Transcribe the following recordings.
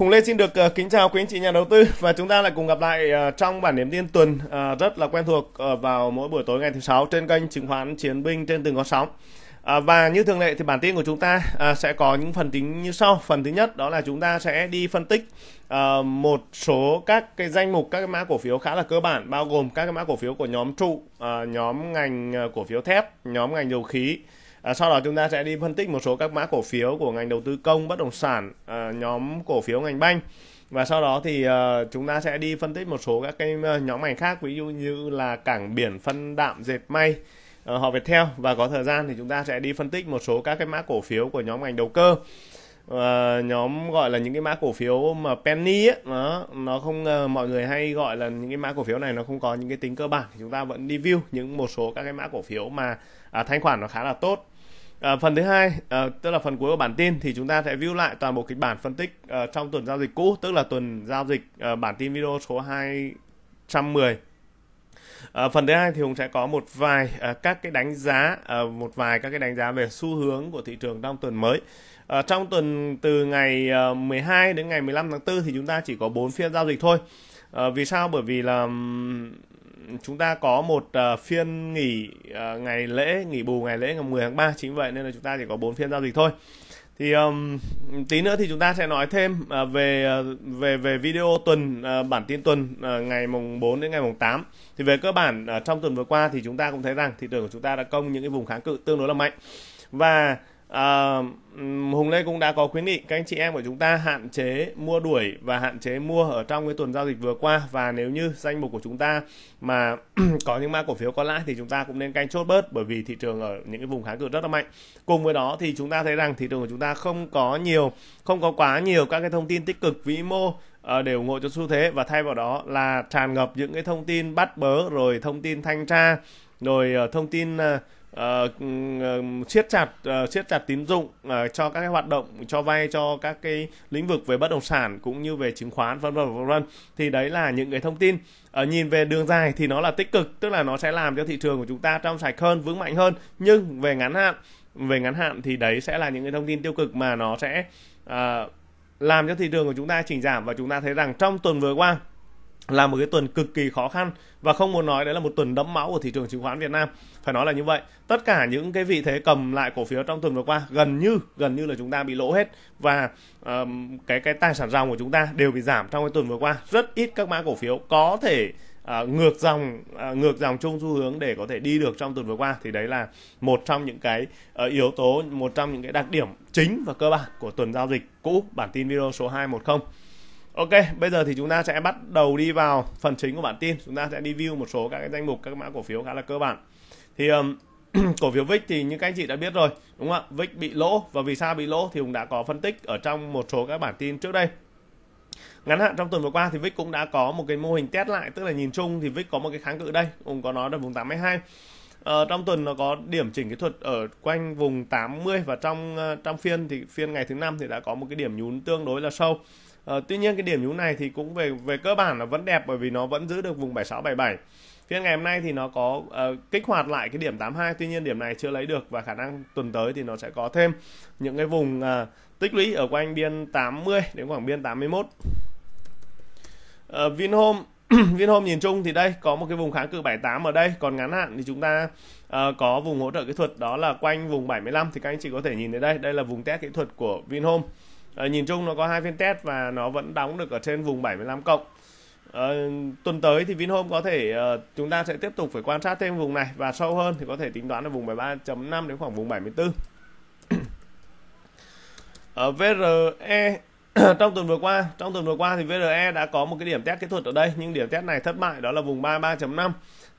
Hùng Lê xin được ờ, kính chào quý anh chị nhà đầu tư và chúng ta lại cùng gặp lại ờ, trong bản điểm tin tuần ờ, rất là quen thuộc vào mỗi buổi tối ngày thứ sáu trên kênh chứng khoán Chiến binh trên từng con sóng. Và như thường lệ thì bản tin của chúng ta sẽ có những phần tính như sau. Phần thứ nhất đó là chúng ta sẽ đi phân tích một số các cái danh mục các cái mã cổ phiếu khá là cơ bản bao gồm các cái mã cổ phiếu của nhóm trụ, nhóm ngành cổ phiếu thép, nhóm ngành dầu khí, À, sau đó chúng ta sẽ đi phân tích một số các mã cổ phiếu của ngành đầu tư công, bất động sản, à, nhóm cổ phiếu ngành banh và sau đó thì uh, chúng ta sẽ đi phân tích một số các cái à, nhóm ngành khác ví dụ như là cảng biển phân đạm dệt may uh, họ về theo và có thời gian thì chúng ta sẽ đi phân tích một số các cái mã cổ phiếu của nhóm ngành đầu cơ uh, nhóm gọi là những cái mã cổ phiếu mà penny ấy, nó nó không uh, mọi người hay gọi là những cái mã cổ phiếu này nó không có những cái tính cơ bản thì chúng ta vẫn review những một số các cái mã cổ phiếu mà uh, thanh khoản nó khá là tốt À, phần thứ hai à, tức là phần cuối của bản tin thì chúng ta sẽ view lại toàn bộ kịch bản phân tích à, trong tuần giao dịch cũ tức là tuần giao dịch à, bản tin video số 210 À, phần thứ hai thì cũng sẽ có một vài à, các cái đánh giá à, một vài các cái đánh giá về xu hướng của thị trường trong tuần mới à, trong tuần từ ngày à, 12 đến ngày 15 tháng 4 thì chúng ta chỉ có 4 phiên giao dịch thôi à, vì sao bởi vì là chúng ta có một uh, phiên nghỉ uh, ngày lễ nghỉ bù ngày lễ ngày 10 tháng 3 chính vậy nên là chúng ta chỉ có bốn phiên giao dịch thôi thì um, tí nữa thì chúng ta sẽ nói thêm uh, về về về video tuần uh, bản tin tuần uh, ngày mùng 4 đến ngày mùng 8 thì về cơ bản uh, trong tuần vừa qua thì chúng ta cũng thấy rằng thị trường của chúng ta đã công những cái vùng kháng cự tương đối là mạnh và à, Hùng Lê cũng đã có khuyến nghị các anh chị em của chúng ta hạn chế mua đuổi và hạn chế mua ở trong cái tuần giao dịch vừa qua và nếu như danh mục của chúng ta mà có những mã cổ phiếu có lãi thì chúng ta cũng nên canh chốt bớt bởi vì thị trường ở những cái vùng kháng cự rất là mạnh. Cùng với đó thì chúng ta thấy rằng thị trường của chúng ta không có nhiều, không có quá nhiều các cái thông tin tích cực vĩ mô ờ, để ủng hộ cho xu thế và thay vào đó là tràn ngập những cái thông tin bắt bớ rồi thông tin thanh tra rồi ờ, thông tin ờ, uh, siết chặt uh, chặt tín dụng uh, cho các cái hoạt động cho vay cho các cái lĩnh vực về bất động sản cũng như về chứng khoán vân vân vân vân thì đấy là những cái thông tin uh, nhìn về đường dài thì nó là tích cực tức là nó sẽ làm cho thị trường của chúng ta trong sạch hơn vững mạnh hơn nhưng về ngắn hạn về ngắn hạn thì đấy sẽ là những cái thông tin tiêu cực mà nó sẽ uh, làm cho thị trường của chúng ta chỉnh giảm và chúng ta thấy rằng trong tuần vừa qua là một cái tuần cực kỳ khó khăn và không muốn nói đấy là một tuần đẫm máu của thị trường chứng khoán Việt Nam. Phải nói là như vậy. Tất cả những cái vị thế cầm lại cổ phiếu trong tuần vừa qua gần như gần như là chúng ta bị lỗ hết và um, cái cái tài sản ròng của chúng ta đều bị giảm trong cái tuần vừa qua. Rất ít các mã cổ phiếu có thể uh, ngược dòng uh, ngược dòng chung xu hướng để có thể đi được trong tuần vừa qua thì đấy là một trong những cái uh, yếu tố một trong những cái đặc điểm chính và cơ bản của tuần giao dịch cũ bản tin video số 210 Ok, bây giờ thì chúng ta sẽ bắt đầu đi vào phần chính của bản tin. Chúng ta sẽ đi view một số các cái danh mục các mã cổ phiếu khá là cơ bản. Thì um, cổ phiếu VIX thì như các anh chị đã biết rồi, đúng không ạ? VIX bị lỗ và vì sao bị lỗ thì cũng đã có phân tích ở trong một số các bản tin trước đây. Ngắn hạn trong tuần vừa qua thì VIX cũng đã có một cái mô hình test lại, tức là nhìn chung thì VIX có một cái kháng cự đây, cũng có nói là vùng 82. Ờ, trong tuần nó có điểm chỉnh kỹ thuật ở quanh vùng 80 và trong ờ, trong phiên thì phiên ngày thứ năm thì đã có một cái điểm nhún tương đối là sâu Ờ, tuy nhiên cái điểm nhú này thì cũng về về cơ bản là vẫn đẹp bởi vì nó vẫn giữ được vùng 76 77. Phiên ngày hôm nay thì nó có uh, kích hoạt lại cái điểm 82, tuy nhiên điểm này chưa lấy được và khả năng tuần tới thì nó sẽ có thêm những cái vùng uh, tích lũy ở quanh biên 80 đến khoảng biên 81. Uh, Vinhome Vinhome nhìn chung thì đây có một cái vùng kháng cự 78 ở đây còn ngắn hạn thì chúng ta uh, có vùng hỗ trợ kỹ thuật đó là quanh vùng 75 thì các anh chị có thể nhìn thấy đây đây là vùng test kỹ thuật của Vinhome à, nhìn chung nó có hai phiên test và nó vẫn đóng được ở trên vùng 75 cộng à, tuần tới thì Vinhome có thể à, chúng ta sẽ tiếp tục phải quan sát thêm vùng này và sâu hơn thì có thể tính toán ở vùng 73.5 đến khoảng vùng 74 ở VRE trong tuần vừa qua trong tuần vừa qua thì VRE đã có một cái điểm test kỹ thuật ở đây nhưng điểm test này thất bại đó là vùng 33.5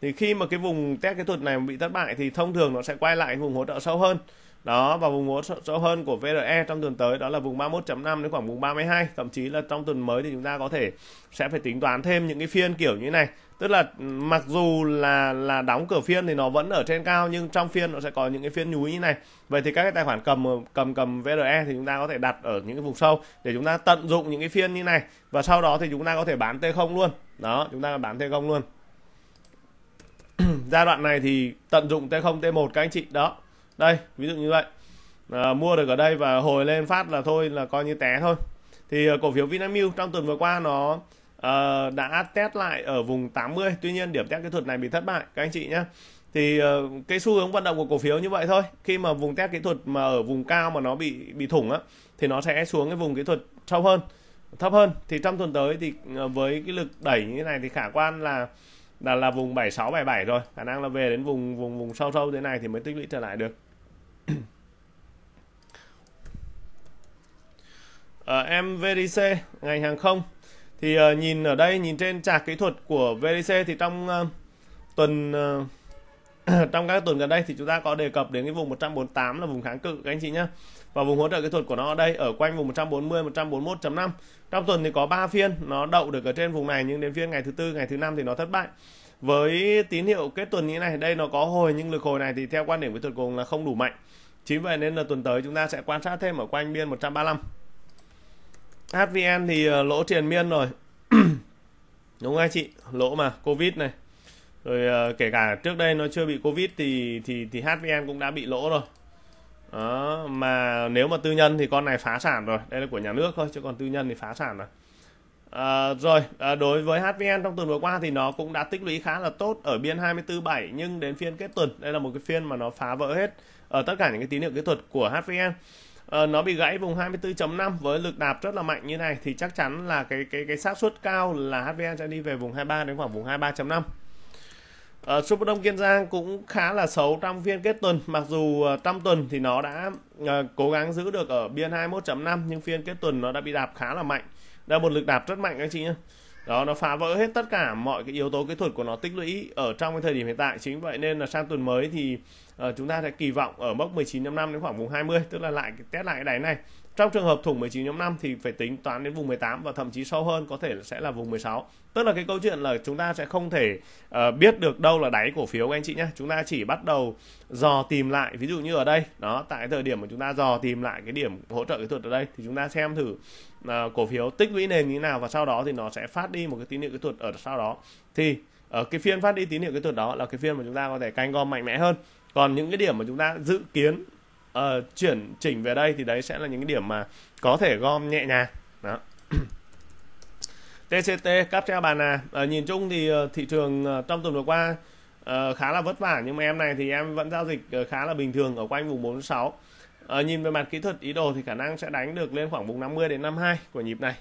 thì khi mà cái vùng test kỹ thuật này bị thất bại thì thông thường nó sẽ quay lại vùng hỗ trợ sâu hơn đó và vùng hỗ trợ hơn của VRE trong tuần tới đó là vùng 31.5 đến khoảng vùng 32 thậm chí là trong tuần mới thì chúng ta có thể sẽ phải tính toán thêm những cái phiên kiểu như này tức là mặc dù là là đóng cửa phiên thì nó vẫn ở trên cao nhưng trong phiên nó sẽ có những cái phiên nhúi như này vậy thì các cái tài khoản cầm cầm cầm VRE thì chúng ta có thể đặt ở những cái vùng sâu để chúng ta tận dụng những cái phiên như này và sau đó thì chúng ta có thể bán T0 luôn đó chúng ta bán T0 luôn giai đoạn này thì tận dụng T0 T1 các anh chị đó đây ví dụ như vậy à, mua được ở đây và hồi lên phát là thôi là coi như té thôi thì à, cổ phiếu Vinamilk trong tuần vừa qua nó uh, đã test lại ở vùng 80 tuy nhiên điểm test kỹ thuật này bị thất bại các anh chị nhé thì uh, cái xu hướng vận động của cổ phiếu như vậy thôi khi mà vùng test kỹ thuật mà ở vùng cao mà nó bị bị thủng á thì nó sẽ xuống cái vùng kỹ thuật sâu hơn thấp hơn thì trong tuần tới thì với cái lực đẩy như thế này thì khả quan là là là vùng 76 77 rồi khả năng là về đến vùng vùng vùng sâu sâu thế này thì mới tích lũy trở lại được ở ờ, MVDC ngành hàng không thì uh, nhìn ở đây nhìn trên chart kỹ thuật của VDC thì trong uh, tuần uh, trong các tuần gần đây thì chúng ta có đề cập đến cái vùng 148 là vùng kháng cự các anh chị nhé và vùng hỗ trợ kỹ thuật của nó ở đây ở quanh vùng 140 141.5 trong tuần thì có 3 phiên nó đậu được ở trên vùng này nhưng đến phiên ngày thứ tư ngày thứ năm thì nó thất bại với tín hiệu kết tuần như này đây nó có hồi nhưng lực hồi này thì theo quan điểm kỹ thuật cùng là không đủ mạnh chính vậy nên là tuần tới chúng ta sẽ quan sát thêm ở quanh biên 135 HVN thì ờ, lỗ triền miên rồi đúng không chị lỗ mà covid này rồi ờ, kể cả trước đây nó chưa bị covid thì thì thì HVN cũng đã bị lỗ rồi đó, ờ, mà nếu mà tư nhân thì con này phá sản rồi đây là của nhà nước thôi chứ còn tư nhân thì phá sản rồi à, rồi à, đối với HVN trong tuần vừa qua thì nó cũng đã tích lũy khá là tốt ở biên 24.7 nhưng đến phiên kết tuần đây là một cái phiên mà nó phá vỡ hết ở tất cả những cái tín hiệu kỹ thuật của HVN Uh, nó bị gãy vùng 24.5 với lực đạp rất là mạnh như này thì chắc chắn là cái cái cái xác suất cao là HVN sẽ đi về vùng 23 đến khoảng vùng 23.5. Uh, ờ, Superdome Kiên Giang cũng khá là xấu trong phiên kết tuần mặc dù uh, trong tuần thì nó đã uh, cố gắng giữ được ở biên 21.5 nhưng phiên kết tuần nó đã bị đạp khá là mạnh đã một lực đạp rất mạnh các chị nhé đó nó phá vỡ hết tất cả mọi cái yếu tố kỹ thuật của nó tích lũy ở trong cái thời điểm hiện tại chính vậy nên là sang tuần mới thì uh, chúng ta sẽ kỳ vọng ở mốc 19.5 đến khoảng vùng 20 tức là lại test lại cái đáy này trong trường hợp thủng 19 nhóm 5 thì phải tính toán đến vùng 18 và thậm chí sâu hơn có thể sẽ là vùng 16 tức là cái câu chuyện là chúng ta sẽ không thể uh, biết được đâu là đáy cổ phiếu anh chị nhé chúng ta chỉ bắt đầu dò tìm lại ví dụ như ở đây đó tại thời điểm mà chúng ta dò tìm lại cái điểm hỗ trợ kỹ thuật ở đây thì chúng ta xem thử uh, cổ phiếu tích lũy nền như thế nào và sau đó thì nó sẽ phát đi một cái tín hiệu kỹ thuật ở sau đó thì ở ờ, cái phiên phát đi tín hiệu kỹ thuật đó là cái phiên mà chúng ta có thể canh gom mạnh mẽ hơn còn những cái điểm mà chúng ta dự kiến uh, chuyển chỉnh về đây thì đấy sẽ là những cái điểm mà có thể gom nhẹ nhàng đó TCT Capcha Bana à, ờ, nhìn chung thì uh, thị trường uh, trong tuần vừa qua uh, khá là vất vả nhưng mà em này thì em vẫn giao dịch uh, khá là bình thường ở quanh vùng 46 uh, nhìn về mặt kỹ thuật ý đồ thì khả năng sẽ đánh được lên khoảng vùng 50 đến 52 của nhịp này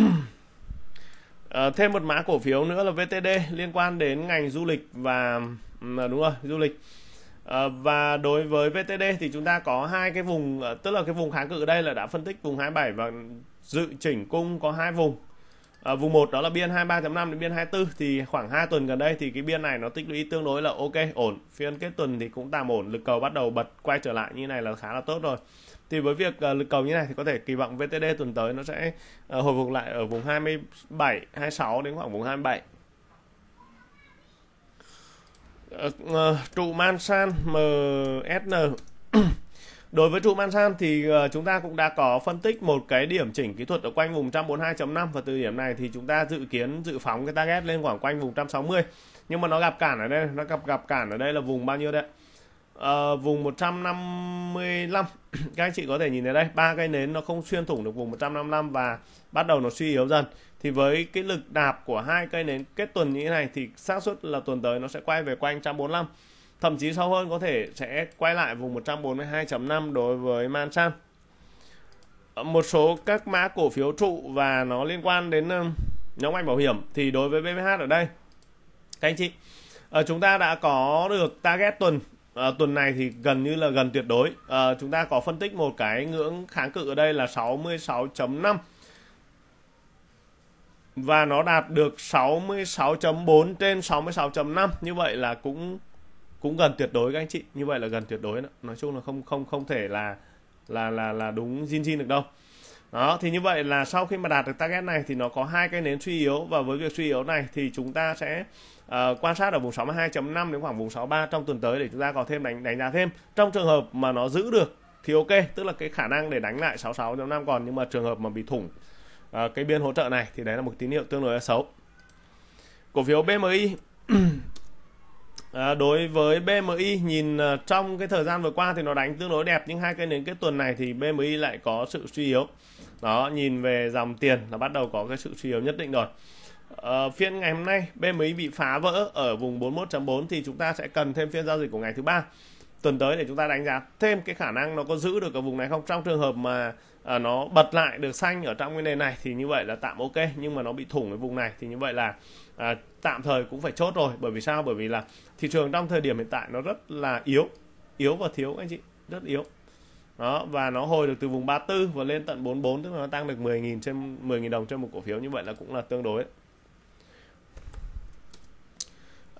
uh, thêm một mã cổ phiếu nữa là VTD liên quan đến ngành du lịch và uh, đúng rồi du lịch Ờ, và đối với VTD thì chúng ta có hai cái vùng ờ, tức là cái vùng kháng cự ở đây là đã phân tích vùng 27 và dự chỉnh cung có hai vùng à, vùng 1 đó là biên 23.5 đến biên 24 thì khoảng 2 tuần gần đây thì cái biên này nó tích lũy tương đối là ok ổn phiên kết tuần thì cũng tạm ổn lực cầu bắt đầu bật quay trở lại như này là khá là tốt rồi thì với việc lực cầu như này thì có thể kỳ vọng VTD tuần tới nó sẽ hồi phục lại ở vùng 27 26 đến khoảng vùng 27 Ờ, ờ, trụ Mansan MSN Đối với trụ Mansan thì ờ, chúng ta cũng đã có phân tích một cái điểm chỉnh kỹ thuật ở quanh vùng 142.5 và từ điểm này thì chúng ta dự kiến dự phóng cái target lên khoảng quanh vùng 160. Nhưng mà nó gặp cản ở đây, nó gặp gặp cản ở đây là vùng bao nhiêu đấy? À, vùng 155. Các anh chị có thể nhìn thấy đây, ba cây nến nó không xuyên thủng được vùng 155 và bắt đầu nó suy yếu dần thì với cái lực đạp của hai cây nến kết tuần như thế này thì xác suất là tuần tới nó sẽ quay về quanh 145 thậm chí sâu hơn có thể sẽ quay lại vùng 142.5 đối với Manchan ờ, một số các mã cổ phiếu trụ và nó liên quan đến nhóm ngành bảo hiểm thì đối với BVH ở đây các anh chị ờ, chúng ta đã có được target tuần à, tuần này thì gần như là gần tuyệt đối à, chúng ta có phân tích một cái ngưỡng kháng cự ở đây là 66.5 và nó đạt được 66.4 trên 66.5 như vậy là cũng cũng gần tuyệt đối các anh chị như vậy là gần tuyệt đối đó. nói chung là không không không thể là là là là đúng zin zin được đâu đó thì như vậy là sau khi mà đạt được target này thì nó có hai cái nến suy yếu và với việc suy yếu này thì chúng ta sẽ uh, quan sát ở vùng 62.5 đến khoảng vùng 63 trong tuần tới để chúng ta có thêm đánh đánh giá thêm trong trường hợp mà nó giữ được thì ok tức là cái khả năng để đánh lại 66.5 còn nhưng mà trường hợp mà bị thủng Ờ, cái biên hỗ trợ này thì đấy là một tín hiệu tương đối là xấu cổ phiếu BMI à, ờ, đối với BMI nhìn ờ, trong cái thời gian vừa qua thì nó đánh tương đối đẹp nhưng hai cái nến kết tuần này thì BMI lại có sự suy yếu đó nhìn về dòng tiền là bắt đầu có cái sự suy yếu nhất định rồi à, phiên ngày hôm nay BMI bị phá vỡ ở vùng 41.4 thì chúng ta sẽ cần thêm phiên giao dịch của ngày thứ ba tuần tới để chúng ta đánh giá thêm cái khả năng nó có giữ được ở vùng này không trong trường hợp mà à, nó bật lại được xanh ở trong cái nền này thì như vậy là tạm ok nhưng mà nó bị thủng cái vùng này thì như vậy là à, tạm thời cũng phải chốt rồi bởi vì sao bởi vì là thị trường trong thời điểm hiện tại nó rất là yếu yếu và thiếu anh chị rất yếu đó và nó hồi được từ vùng 34 và lên tận 44 tức là nó tăng được 10.000 trên 10.000 đồng trên một cổ phiếu như vậy là cũng là tương đối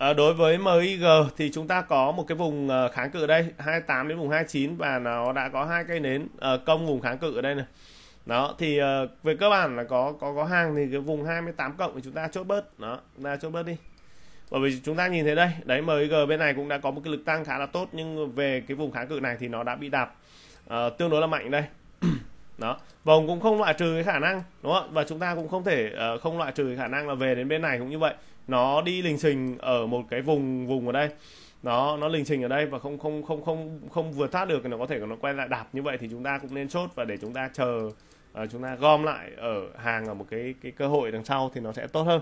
À, đối với MIG thì chúng ta có một cái vùng ờ, kháng cự ở đây 28 đến vùng 29 và nó đã có hai cây nến uh, công vùng kháng cự ở đây này. Đó thì uh, về cơ bản là có có có hàng thì cái vùng 28 cộng thì chúng ta chốt bớt. Đó, chúng ta chốt bớt đi. Bởi vì chúng ta nhìn thấy đây, đấy MIG bên này cũng đã có một cái lực tăng khá là tốt nhưng về cái vùng kháng cự này thì nó đã bị đạp uh, tương đối là mạnh đây. đó vòng cũng không loại trừ cái khả năng đúng không và chúng ta cũng không thể uh, không loại trừ cái khả năng là về đến bên này cũng như vậy nó đi lình xình ở một cái vùng vùng ở đây nó nó lình trình ở đây và không không không không không vượt thoát được thì nó có thể nó quay lại đạp như vậy thì chúng ta cũng nên chốt và để chúng ta chờ uh, chúng ta gom lại ở hàng ở một cái cái cơ hội đằng sau thì nó sẽ tốt hơn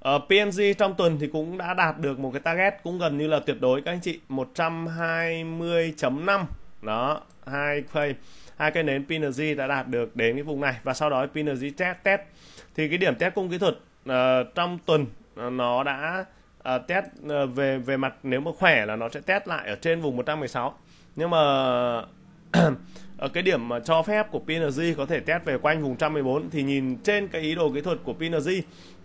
Ở ờ, PNG trong tuần thì cũng đã đạt được một cái target cũng gần như là tuyệt đối các anh chị 120.5 đó hai khay hai cây nến PNG đã đạt được đến cái vùng này và sau đó PNG test test thì cái điểm test cung kỹ thuật uh, trong tuần uh, nó đã uh, test uh, về về mặt nếu mà khỏe là nó sẽ test lại ở trên vùng 116 nhưng mà ở cái điểm mà cho phép của PNG có thể test về quanh vùng 114 thì nhìn trên cái ý đồ kỹ thuật của PNG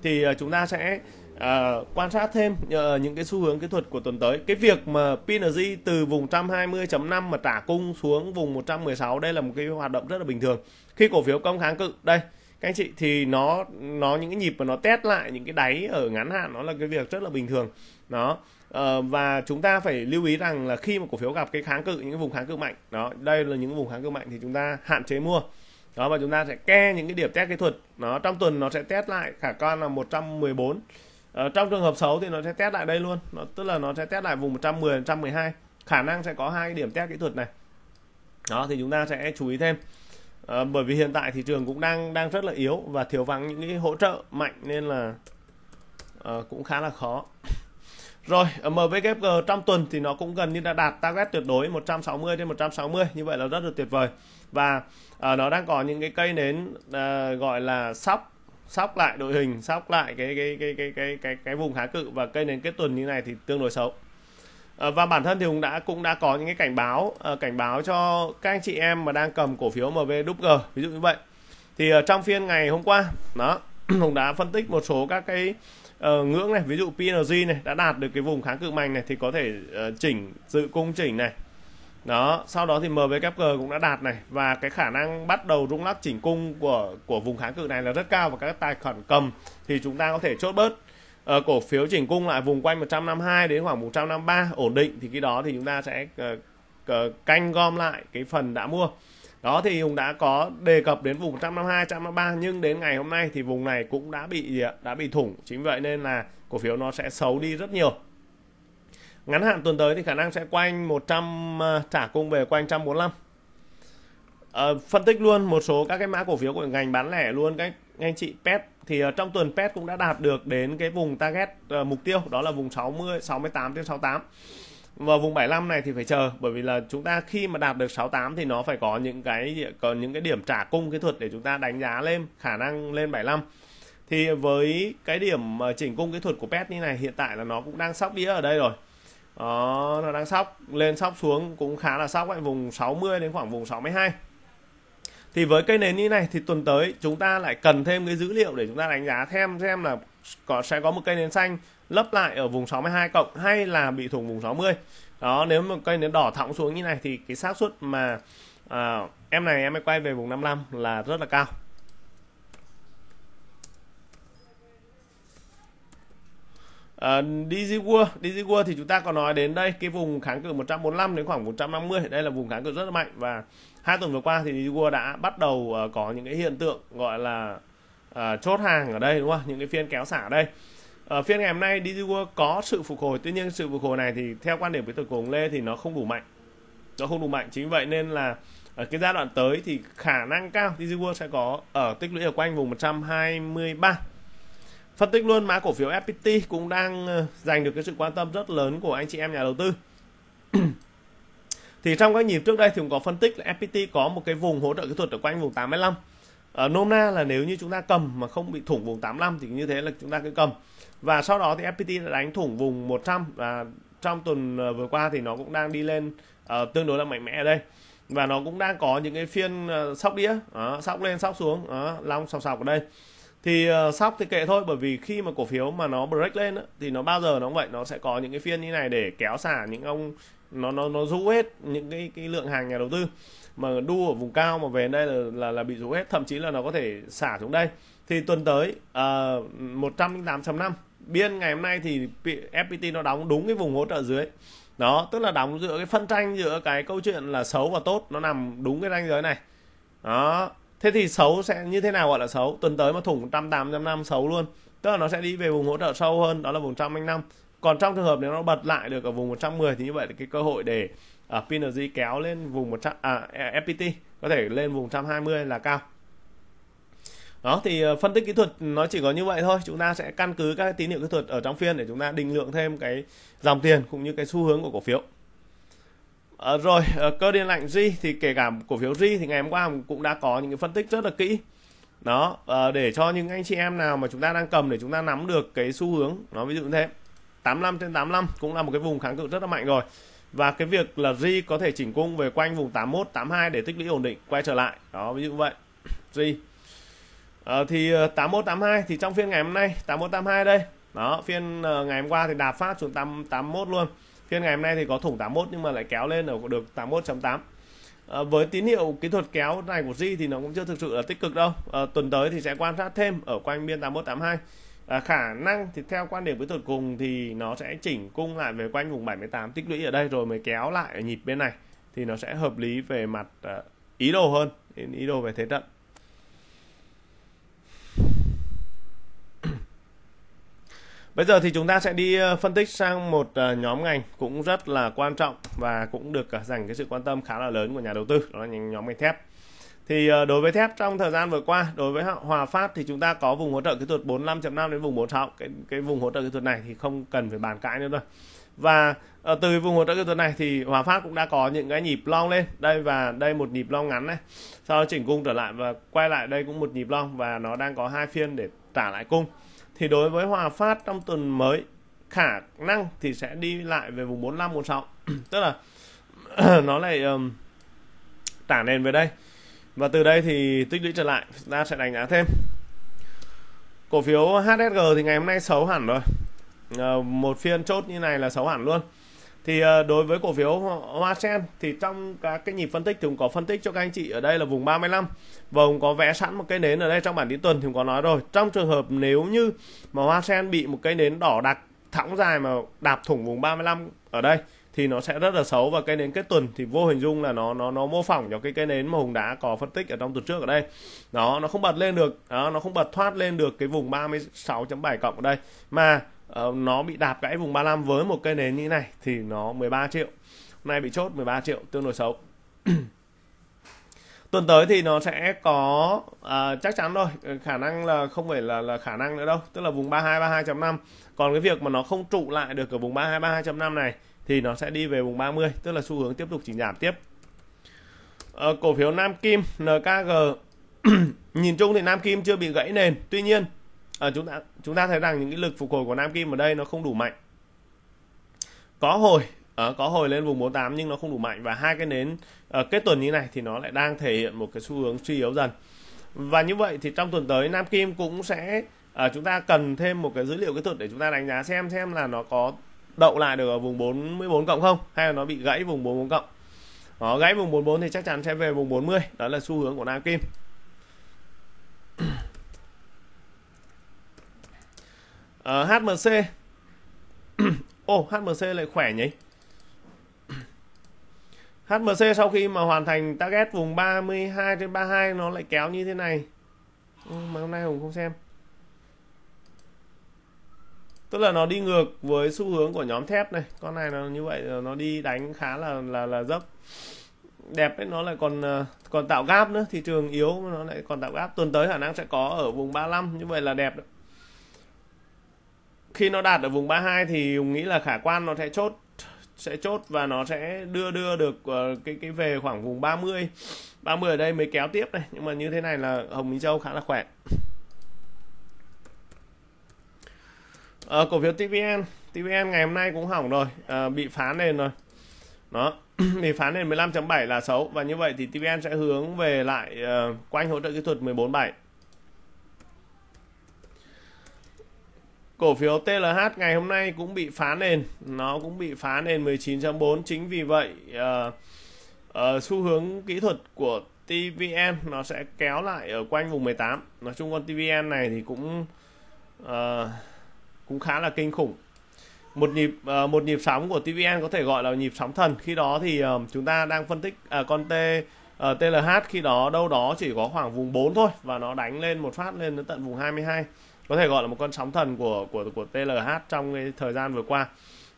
thì chúng ta sẽ à, quan sát thêm uh, những cái xu hướng kỹ thuật của tuần tới cái việc mà PNG từ vùng 120.5 mà trả cung xuống vùng 116 đây là một cái hoạt động rất là bình thường khi cổ phiếu công kháng cự đây các anh chị thì nó nó những cái nhịp mà nó test lại những cái đáy ở ngắn hạn nó là cái việc rất là bình thường đó ờ, và chúng ta phải lưu ý rằng là khi mà cổ phiếu gặp cái kháng cự những cái vùng kháng cự mạnh đó đây là những vùng kháng cự mạnh thì chúng ta hạn chế mua đó và chúng ta sẽ ke những cái điểm test kỹ thuật nó trong tuần nó sẽ test lại khả quan là 114 Ờ, trong trường hợp xấu thì nó sẽ test lại đây luôn nó, tức là nó sẽ test lại vùng 110 112 khả năng sẽ có hai điểm test kỹ thuật này đó thì chúng ta sẽ chú ý thêm à, bởi vì hiện tại thị trường cũng đang đang rất là yếu và thiếu vắng những cái hỗ trợ mạnh nên là à, cũng khá là khó rồi MWG trong tuần thì nó cũng gần như đã đạt target tuyệt đối 160 trên 160 như vậy là rất là tuyệt vời và à, nó đang có những cái cây nến à, gọi là sắp sóc lại đội hình sóc lại cái cái cái cái cái cái cái vùng kháng cự và cây nền kết tuần như này thì tương đối xấu ờ, và bản thân thì hùng đã cũng đã có những cái cảnh báo ờ, cảnh báo cho các anh chị em mà đang cầm cổ phiếu mvg ví dụ như vậy thì ờ, trong phiên ngày hôm qua đó hùng đã phân tích một số các cái ngưỡng này ví dụ png này đã đạt được cái vùng kháng cự mạnh này thì có thể chỉnh dự cung chỉnh này đó sau đó thì MVKG cũng đã đạt này và cái khả năng bắt đầu rung lắc chỉnh cung của của vùng kháng cự này là rất cao và các tài khoản cầm thì chúng ta có thể chốt bớt uh, cổ phiếu chỉnh cung lại vùng quanh 152 đến khoảng 153 ổn định thì khi đó thì chúng ta sẽ ờ, canh gom lại cái phần đã mua đó thì Hùng đã có đề cập đến vùng 152, 153 nhưng đến ngày hôm nay thì vùng này cũng đã bị đã bị thủng chính vậy nên là cổ phiếu nó sẽ xấu đi rất nhiều ngắn hạn tuần tới thì khả năng sẽ quanh 100 à, trả cung về quanh 145 à, ờ, phân tích luôn một số các cái mã cổ phiếu của ngành bán lẻ luôn các anh chị pet thì ờ, trong tuần pet cũng đã đạt được đến cái vùng target ờ, mục tiêu đó là vùng 60 68 đến 68 và vùng 75 này thì phải chờ bởi vì là chúng ta khi mà đạt được 68 thì nó phải có những cái có những cái điểm trả cung kỹ thuật để chúng ta đánh giá lên khả năng lên 75 thì với cái điểm chỉnh cung kỹ thuật của pet như này hiện tại là nó cũng đang sóc đĩa ở đây rồi đó nó đang sóc lên sóc xuống cũng khá là sóc ấy vùng 60 đến khoảng vùng 62 thì với cây nến như này thì tuần tới chúng ta lại cần thêm cái dữ liệu để chúng ta đánh giá thêm xem là có sẽ có một cây nến xanh lấp lại ở vùng 62 cộng hay là bị thủng vùng 60 đó nếu một cây nến đỏ thọng xuống như này thì cái xác suất mà à, em này em ấy quay về vùng 55 là rất là cao Uh, DG World, DG World thì chúng ta có nói đến đây cái vùng kháng cự 145 đến khoảng 150 đây là vùng kháng cự rất là mạnh và hai tuần vừa qua thì DG World đã bắt đầu uh, có những cái hiện tượng gọi là uh, chốt hàng ở đây đúng không? Những cái phiên kéo xả ở đây. uh, phiên ngày hôm nay DG World có sự phục hồi, tuy nhiên sự phục hồi này thì theo quan điểm của tôi cùng Lê thì nó không đủ mạnh. Nó không đủ mạnh chính vậy nên là ở cái giai đoạn tới thì khả năng cao DG World sẽ có ở tích lũy ở quanh vùng 123 Phân tích luôn mã cổ phiếu FPT cũng đang ờ, giành được cái sự quan tâm rất lớn của anh chị em nhà đầu tư. thì trong các nhịp trước đây thì cũng có phân tích là FPT có một cái vùng hỗ trợ kỹ thuật ở quanh vùng 85. Ở ờ, nôm na là nếu như chúng ta cầm mà không bị thủng vùng 85 thì như thế là chúng ta cứ cầm. Và sau đó thì FPT đã đánh thủng vùng 100 và trong tuần ờ, vừa qua thì nó cũng đang đi lên uh, tương đối là mạnh mẽ ở đây và nó cũng đang có những cái phiên uh, sóc đĩa uh, sóc lên sóc xuống uh, long sọc sọc ở đây thì uh, sóc thì kệ thôi bởi vì khi mà cổ phiếu mà nó break lên á, thì nó bao giờ nó cũng vậy nó sẽ có những cái phiên như này để kéo xả những ông nó nó nó rũ hết những cái cái lượng hàng nhà đầu tư mà đu ở vùng cao mà về đây là là, là bị rũ hết thậm chí là nó có thể xả xuống đây thì tuần tới ờ, một uh, 108 năm biên ngày hôm nay thì FPT nó đóng đúng cái vùng hỗ trợ dưới đó tức là đóng giữa cái phân tranh giữa cái câu chuyện là xấu và tốt nó nằm đúng cái ranh giới này đó thế thì xấu sẽ như thế nào gọi là xấu tuần tới mà thủng 108 105 xấu luôn tức là nó sẽ đi về vùng hỗ trợ sâu hơn đó là vùng 105 còn trong trường hợp nếu nó bật lại được ở vùng 110 thì như vậy là cái cơ hội để ở à, uh, PNG kéo lên vùng 100 à, FPT có thể lên vùng 120 là cao đó thì ờ, phân tích kỹ thuật nó chỉ có như vậy thôi chúng ta sẽ căn cứ các tín hiệu kỹ thuật ở trong phiên để chúng ta định lượng thêm cái dòng tiền cũng như cái xu hướng của cổ phiếu À, rồi ờ, cơ điện lạnh J thì kể cả cổ phiếu J thì ngày hôm qua cũng đã có những cái phân tích rất là kỹ đó à, để cho những anh chị em nào mà chúng ta đang cầm để chúng ta nắm được cái xu hướng nó ví dụ như thế 85 trên 85 cũng là một cái vùng kháng cự rất là mạnh rồi và cái việc là J có thể chỉnh cung về quanh vùng 81 82 để tích lũy ổn định quay trở lại đó ví dụ vậy J à, thì 81 82 thì trong phiên ngày hôm nay 81 82 đây đó phiên ngày hôm qua thì đạp phát xuống 8, 81 luôn phiên ngày hôm nay thì có thủng 81 nhưng mà lại kéo lên ở được 81.8 à, ờ, với tín hiệu kỹ thuật kéo này của Di thì nó cũng chưa thực sự là tích cực đâu à, tuần tới thì sẽ quan sát thêm ở quanh biên 8182 à, ờ, khả năng thì theo quan điểm kỹ thuật cùng thì nó sẽ chỉnh cung lại về quanh vùng 78 tích lũy ở đây rồi mới kéo lại ở nhịp bên này thì nó sẽ hợp lý về mặt à, ý đồ hơn ý đồ về thế trận Bây giờ thì chúng ta sẽ đi ờ, phân tích sang một ờ, nhóm ngành cũng rất là quan trọng và cũng được ờ, dành cái sự quan tâm khá là lớn của nhà đầu tư, đó là nhóm ngành thép. Thì đối với thép trong thời gian vừa qua, đối với Hòa Phát thì chúng ta có vùng hỗ trợ kỹ thuật 45.5 đến vùng 46. Cái cái vùng hỗ trợ kỹ thuật này thì không cần phải bàn cãi nữa rồi. Và từ vùng hỗ trợ kỹ thuật này thì Hòa Phát cũng đã có những cái nhịp long lên. Đây và đây một nhịp long ngắn này. Sau đó chỉnh cung trở lại và quay lại đây cũng một nhịp long và nó đang có hai phiên để trả lại cung thì đối với Hòa Phát trong tuần mới khả năng thì sẽ đi lại về vùng 45 46 tức là nó lại um, trả nền về đây và từ đây thì tích lũy trở lại chúng ta sẽ đánh giá thêm cổ phiếu HSG thì ngày hôm nay xấu hẳn rồi à, một phiên chốt như này là xấu hẳn luôn thì ờ, đối với cổ phiếu Hoa Sen thì trong các cái nhịp phân tích thì cũng có phân tích cho các anh chị ở đây là vùng 35 và cũng có vẽ sẵn một cây nến ở đây trong bản tin tuần thì cũng có nói rồi trong trường hợp nếu như mà Hoa Sen bị một cây nến đỏ đặc thẳng dài mà đạp thủng vùng 35 ở đây thì nó sẽ rất là xấu và cây nến kết tuần thì vô hình dung là nó nó nó mô phỏng cho cái cây nến mà Hùng đã có phân tích ở trong tuần trước ở đây. nó nó không bật lên được, đó, nó không bật thoát lên được cái vùng 36.7 cộng ở đây mà uh, nó bị đạp gãy vùng 35 với một cây nến như thế này thì nó 13 triệu hôm nay bị chốt 13 triệu tương đối xấu tuần tới thì nó sẽ có uh, chắc chắn rồi ờ, khả năng là không phải là là khả năng nữa đâu tức là vùng 32 32.5 còn cái việc mà nó không trụ lại được ở vùng 32 32.5 này thì nó sẽ đi về vùng 30 tức là xu hướng tiếp tục chỉnh giảm tiếp uh, cổ phiếu Nam Kim NKG nhìn chung thì Nam Kim chưa bị gãy nền tuy nhiên à, chúng ta chúng ta thấy rằng những cái lực phục hồi của Nam Kim ở đây nó không đủ mạnh có hồi à, có hồi lên vùng 48 nhưng nó không đủ mạnh và hai cái nến à, kết tuần như này thì nó lại đang thể hiện một cái xu hướng suy yếu dần và như vậy thì trong tuần tới Nam Kim cũng sẽ à, chúng ta cần thêm một cái dữ liệu kỹ thuật để chúng ta đánh giá xem xem là nó có đậu lại được ở vùng 44 cộng không hay là nó bị gãy vùng 44 cộng nó gãy vùng 44 thì chắc chắn sẽ về vùng 40 đó là xu hướng của Nam Kim uh, ờ, HMC. ô oh, HMC lại khỏe nhỉ? HMC sau khi mà hoàn thành target vùng 32 trên 32 nó lại kéo như thế này. Ừ, mà hôm nay Hùng không xem. Tức là nó đi ngược với xu hướng của nhóm thép này. Con này nó như vậy nó đi đánh khá là là là dốc. Đẹp ấy nó lại còn ờ, còn tạo gap nữa, thị trường yếu nó lại còn tạo gap. Tuần tới khả năng sẽ có ở vùng 35 như vậy là đẹp đấy khi nó đạt ở vùng 32 thì Hùng nghĩ là khả quan nó sẽ chốt sẽ chốt và nó sẽ đưa đưa được ờ, cái cái về khoảng vùng 30 30 ở đây mới kéo tiếp này nhưng mà như thế này là Hồng Minh Châu khá là khỏe à, cổ phiếu TVN TVN ngày hôm nay cũng hỏng rồi à, bị phá nền rồi nó bị phá nền 15.7 là xấu và như vậy thì TVN sẽ hướng về lại uh, quanh hỗ trợ kỹ thuật 14.7 Cổ phiếu TLH ngày hôm nay cũng bị phá nền, nó cũng bị phá nền 19.4 chính vì vậy uh, uh, xu hướng kỹ thuật của TVN nó sẽ kéo lại ở quanh vùng 18. Nói chung con TVN này thì cũng uh, cũng khá là kinh khủng. Một nhịp uh, một nhịp sóng của TVN có thể gọi là nhịp sóng thần. Khi đó thì uh, chúng ta đang phân tích uh, con T uh, TLH khi đó đâu đó chỉ có khoảng vùng 4 thôi và nó đánh lên một phát lên đến tận vùng 22 có thể gọi là một con sóng thần của của của TLH trong cái thời gian vừa qua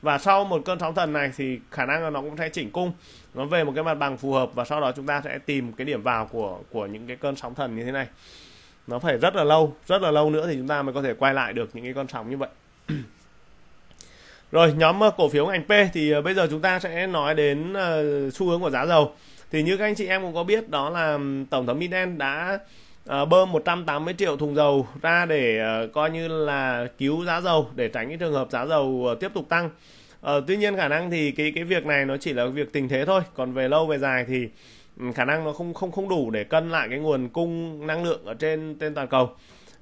và sau một cơn sóng thần này thì khả năng là nó cũng sẽ chỉnh cung nó về một cái mặt bằng phù hợp và sau đó chúng ta sẽ tìm cái điểm vào của của những cái cơn sóng thần như thế này nó phải rất là lâu rất là lâu nữa thì chúng ta mới có thể quay lại được những cái con sóng như vậy rồi nhóm ờ, cổ phiếu ngành P thì ờ, bây giờ chúng ta sẽ nói đến ờ, xu hướng của giá dầu thì như các anh chị em cũng có biết đó là tổng thống Biden đã Ờ, bơm 180 triệu thùng dầu ra để ờ, coi như là cứu giá dầu để tránh cái trường hợp giá dầu ờ, tiếp tục tăng tuy nhiên khả năng thì cái cái việc này nó chỉ là việc tình thế thôi còn về lâu về dài thì ừ, khả năng nó không không không đủ để cân lại cái nguồn cung năng lượng ở trên trên toàn cầu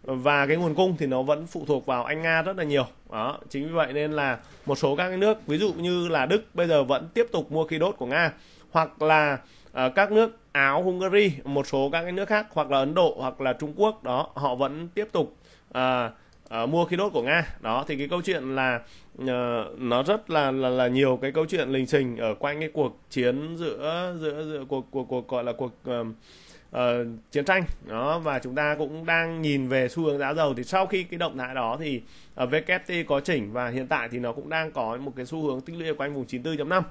và cái nguồn cung thì nó vẫn phụ thuộc vào anh nga rất là nhiều đó chính vì vậy nên là một số các cái nước ví dụ như là đức bây giờ vẫn tiếp tục mua khí đốt của nga hoặc là các nước Áo, Hungary, một số các cái nước khác hoặc là Ấn Độ hoặc là Trung Quốc đó họ vẫn tiếp tục à, à, mua khí đốt của Nga đó thì cái câu chuyện là à, nó rất là, là là nhiều cái câu chuyện lình xình ở quanh cái cuộc chiến giữa giữa giữa cuộc cuộc cuộc gọi là cuộc um, uh, chiến tranh đó và chúng ta cũng đang nhìn về xu hướng giá dầu thì sau khi cái động thái đó thì uh, WFT có chỉnh và hiện tại thì nó cũng đang có một cái xu hướng tích lũy quanh vùng 94.5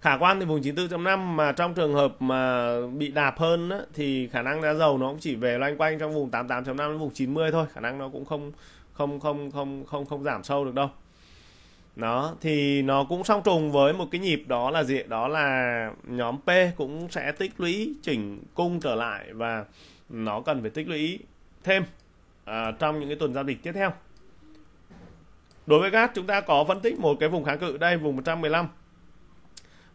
khả quan thì vùng 94.5 mà trong trường hợp mà bị đạp hơn á, thì khả năng giá dầu nó cũng chỉ về loanh quanh trong vùng 88.5 đến vùng 90 thôi khả năng nó cũng không không không không không không giảm sâu được đâu nó thì nó cũng song trùng với một cái nhịp đó là gì đó là nhóm P cũng sẽ tích lũy chỉnh cung trở lại và nó cần phải tích lũy thêm à, trong những cái tuần giao dịch tiếp theo đối với gas chúng ta có phân tích một cái vùng kháng cự đây vùng 115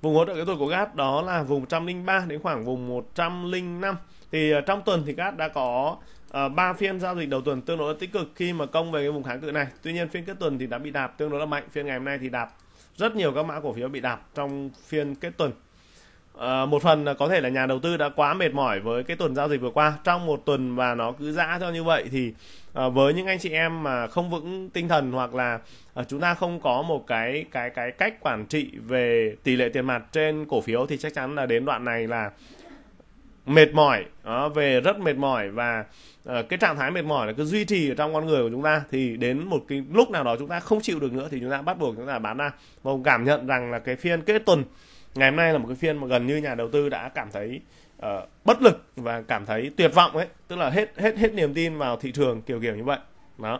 vùng hỗ trợ cái tuổi của gas đó là vùng 103 đến khoảng vùng 105 thì ờ, trong tuần thì gas đã có ờ, ba uh, phiên giao dịch đầu tuần tương đối tích cực khi mà công về cái vùng kháng cự này tuy nhiên phiên kết tuần thì đã bị đạp tương đối là mạnh phiên ngày hôm nay thì đạp rất nhiều các mã cổ phiếu bị đạp trong phiên kết tuần À, một phần là có thể là nhà đầu tư đã quá mệt mỏi với cái tuần giao dịch vừa qua trong một tuần và nó cứ dã cho như vậy thì à, với những anh chị em mà không vững tinh thần hoặc là à, chúng ta không có một cái cái cái cách quản trị về tỷ lệ tiền mặt trên cổ phiếu thì chắc chắn là đến đoạn này là mệt mỏi đó, về rất mệt mỏi và uh, cái trạng thái mệt mỏi là cứ duy trì ở trong con người của chúng ta thì đến một cái lúc nào đó chúng ta không chịu được nữa thì chúng ta bắt buộc chúng ta bán ra và cảm nhận rằng là cái phiên kết tuần ngày hôm nay là một cái phiên mà gần như nhà đầu tư đã cảm thấy uh, bất lực và cảm thấy tuyệt vọng ấy tức là hết hết hết niềm tin vào thị trường kiểu kiểu như vậy đó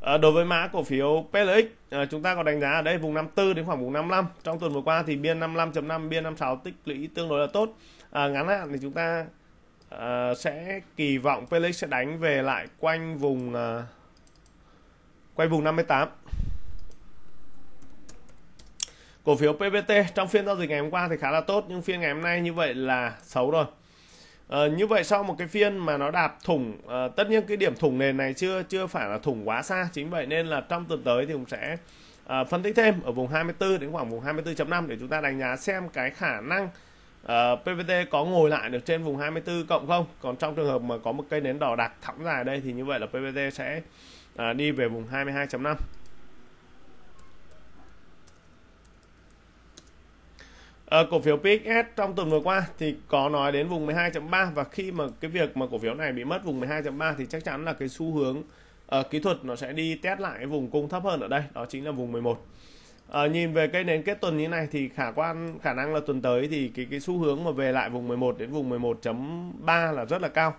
À, đối với mã cổ phiếu PLX à, ờ, chúng ta có đánh giá ở đây vùng 54 đến khoảng vùng 55 trong tuần vừa qua thì biên 55.5 biên 56 tích lũy tương đối là tốt à, ngắn hạn thì chúng ta à, sẽ kỳ vọng PLX sẽ đánh về lại quanh vùng à, quanh vùng 58 Cổ phiếu PVT trong phiên giao dịch ngày hôm qua thì khá là tốt nhưng phiên ngày hôm nay như vậy là xấu rồi. À, như vậy sau một cái phiên mà nó đạp thủng à, tất nhiên cái điểm thủng nền này chưa chưa phải là thủng quá xa chính vậy nên là trong tuần tới thì cũng sẽ à, phân tích thêm ở vùng 24 đến khoảng vùng 24.5 để chúng ta đánh giá xem cái khả năng à, PVT có ngồi lại được trên vùng 24 cộng không còn trong trường hợp mà có một cây nến đỏ đặc thẳng dài đây thì như vậy là PVT sẽ à, đi về vùng 22.5 Ờ, cổ phiếu PXS trong tuần vừa qua thì có nói đến vùng 12.3 và khi mà cái việc mà cổ phiếu này bị mất vùng 12.3 thì chắc chắn là cái xu hướng uh, kỹ thuật nó sẽ đi test lại cái vùng cung thấp hơn ở đây, đó chính là vùng 11. À, ờ, nhìn về cây nến kết tuần như này thì khả quan khả năng là tuần tới thì cái cái xu hướng mà về lại vùng 11 đến vùng 11.3 là rất là cao.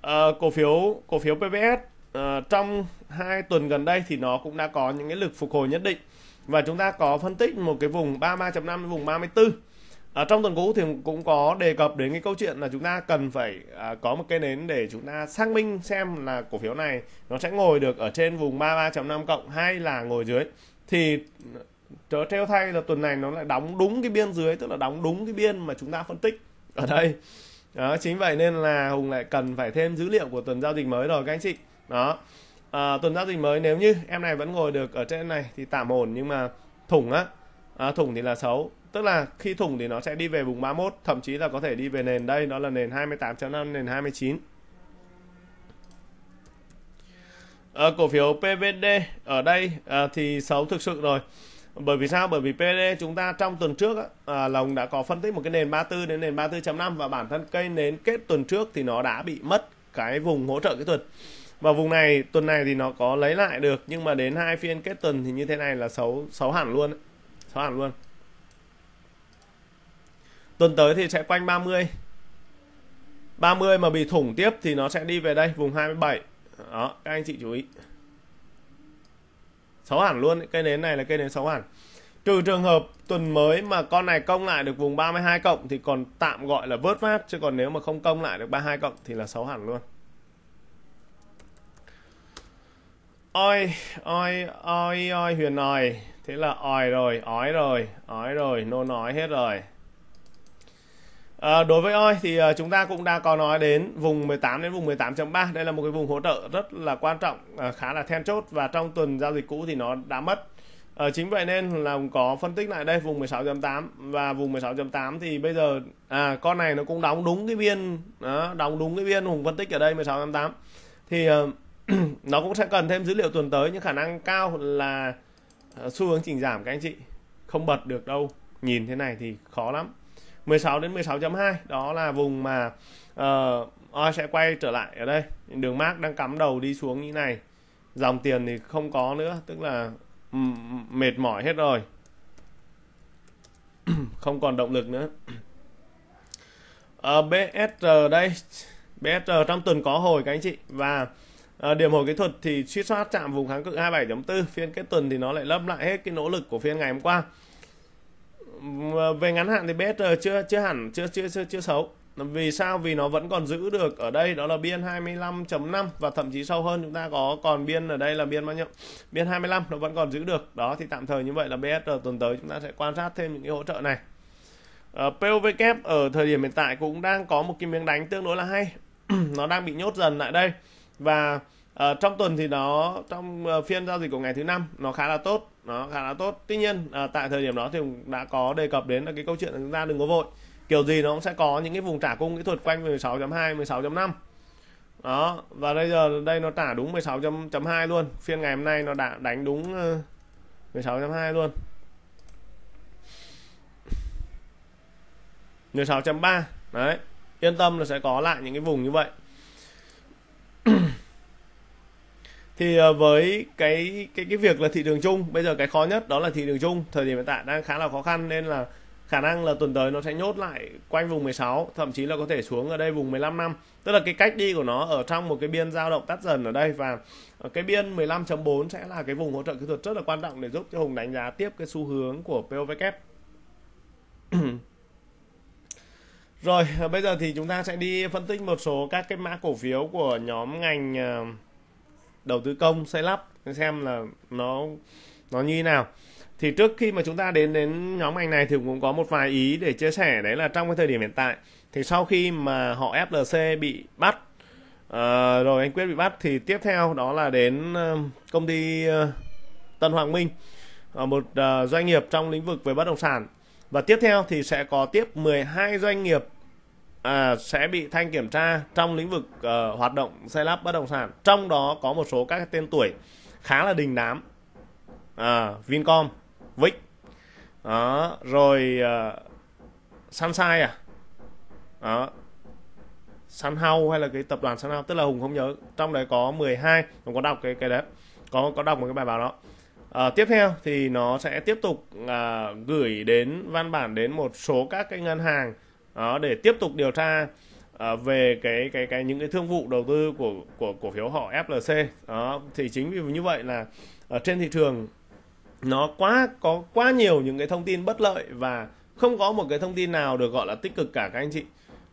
À, cổ phiếu cổ phiếu PVS Ờ, trong hai tuần gần đây thì nó cũng đã có những cái lực phục hồi nhất định và chúng ta có phân tích một cái vùng 33.5 vùng 34 ở ờ, trong tuần cũ thì cũng có đề cập đến cái câu chuyện là chúng ta cần phải à, có một cái nến để chúng ta xác minh xem là cổ phiếu này nó sẽ ngồi được ở trên vùng 33.5 cộng hay là ngồi dưới thì trớ ờ, treo thay là tuần này nó lại đóng đúng cái biên dưới tức là đóng đúng cái biên mà chúng ta phân tích ở đây đó chính vậy nên là hùng lại cần phải thêm dữ liệu của tuần giao dịch mới rồi các anh chị đó à, tuần giao dịch mới nếu như em này vẫn ngồi được ở trên này thì tạm ổn nhưng mà thủng á à, thủng thì là xấu tức là khi thủng thì nó sẽ đi về vùng 31 thậm chí là có thể đi về nền đây đó là nền 28.5 nền 29 à, ờ, cổ phiếu PVD ở đây à, thì xấu thực sự rồi bởi vì sao bởi vì pvd chúng ta trong tuần trước á, à, lòng đã có phân tích một cái nền 34 đến nền 34.5 và bản thân cây nến kết tuần trước thì nó đã bị mất cái vùng hỗ trợ kỹ thuật và vùng này tuần này thì nó có lấy lại được nhưng mà đến hai phiên kết tuần thì như thế này là xấu xấu hẳn luôn xấu hẳn luôn tuần tới thì sẽ quanh 30 30 mà bị thủng tiếp thì nó sẽ đi về đây vùng 27 đó các anh chị chú ý xấu hẳn luôn cây nến này là cây nến xấu hẳn trừ trường hợp tuần mới mà con này công lại được vùng 32 cộng thì còn tạm gọi là vớt vát chứ còn nếu mà không công lại được 32 cộng thì là xấu hẳn luôn oi oi oi oi huyền oi thế là oi rồi ói rồi ói rồi nô nói hết rồi À, đối với oi thì ờ, chúng ta cũng đã có nói đến vùng 18 đến vùng 18.3 đây là một cái vùng hỗ trợ rất là quan trọng ờ, khá là then chốt và trong tuần giao dịch cũ thì nó đã mất à, chính vậy nên là có phân tích lại đây vùng 16.8 và vùng 16.8 thì bây giờ à, con này nó cũng đóng đúng cái biên đó, đóng đúng cái biên hùng phân tích ở đây 16.8 thì uh, nó cũng sẽ cần thêm dữ liệu tuần tới nhưng khả năng cao là ờ, xu hướng chỉnh giảm các anh chị không bật được đâu nhìn thế này thì khó lắm 16 đến 16.2 đó là vùng mà uh, OI sẽ quay trở lại ở đây đường mark đang cắm đầu đi xuống như này dòng tiền thì không có nữa tức là mệt mỏi hết rồi không còn động lực nữa uh, ờ, BSR đây BSR trong tuần có hồi các anh chị và À, điểm hồi kỹ thuật thì suy soát chạm vùng kháng cự 27.4 phiên kết tuần thì nó lại lấp lại hết cái nỗ lực của phiên ngày hôm qua ờ, về ngắn hạn thì BSR chưa chưa hẳn chưa chưa chưa chưa xấu vì sao vì nó vẫn còn giữ được ở đây đó là biên 25.5 và thậm chí sâu hơn chúng ta có còn biên ở đây là biên bao nhiêu biên 25 nó vẫn còn giữ được đó thì tạm thời như vậy là BSR tuần tới chúng ta sẽ quan sát thêm những cái hỗ trợ này uh, ờ, POV kép ở thời điểm hiện tại cũng đang có một cái miếng đánh tương đối là hay nó đang bị nhốt dần lại đây và uh, trong tuần thì nó trong uh, phiên giao dịch của ngày thứ năm nó khá là tốt nó khá là tốt tuy nhiên uh, tại thời điểm đó thì đã có đề cập đến là cái câu chuyện là chúng ta đừng có vội kiểu gì nó cũng sẽ có những cái vùng trả cung kỹ thuật quanh 16.2 16.5 đó và bây giờ đây nó trả đúng 16.2 luôn phiên ngày hôm nay nó đã đánh đúng 16.2 luôn 16.3 đấy yên tâm là sẽ có lại những cái vùng như vậy thì ờ, với cái cái cái việc là thị trường chung bây giờ cái khó nhất đó là thị trường chung thời điểm hiện tại đang khá là khó khăn nên là khả năng là tuần tới nó sẽ nhốt lại quanh vùng 16 thậm chí là có thể xuống ở đây vùng 15 năm tức là cái cách đi của nó ở trong một cái biên dao động tắt dần ở đây và ờ, cái biên 15.4 sẽ là cái vùng hỗ trợ kỹ thuật rất là quan trọng để giúp cho Hùng đánh giá tiếp cái xu hướng của POVK Rồi, ờ, bây giờ thì chúng ta sẽ đi phân tích một số các cái mã cổ phiếu của nhóm ngành ờ, đầu tư công xây lắp xem là nó nó như thế nào. Thì trước khi mà chúng ta đến đến nhóm ngành này thì cũng có một vài ý để chia sẻ đấy là trong cái thời điểm hiện tại thì sau khi mà họ FLC bị bắt uh, rồi anh Quyết bị bắt thì tiếp theo đó là đến công ty Tân Hoàng Minh một doanh nghiệp trong lĩnh vực về bất động sản và tiếp theo thì sẽ có tiếp 12 doanh nghiệp à, sẽ bị thanh kiểm tra trong lĩnh vực uh, hoạt động xây lắp bất động sản trong đó có một số các tên tuổi khá là đình đám à, Vincom Vic đó rồi uh, Sunshine à đó Sunhouse hay là cái tập đoàn Sunhouse tức là Hùng không nhớ trong đấy có 12 Hùng có đọc cái cái đấy có có đọc một cái bài báo đó à, tiếp theo thì nó sẽ tiếp tục à, gửi đến văn bản đến một số các cái ngân hàng đó, để tiếp tục điều tra à, về cái cái cái những cái thương vụ đầu tư của của cổ phiếu họ FLC đó thì chính vì như vậy là ở trên thị trường nó quá có quá nhiều những cái thông tin bất lợi và không có một cái thông tin nào được gọi là tích cực cả các anh chị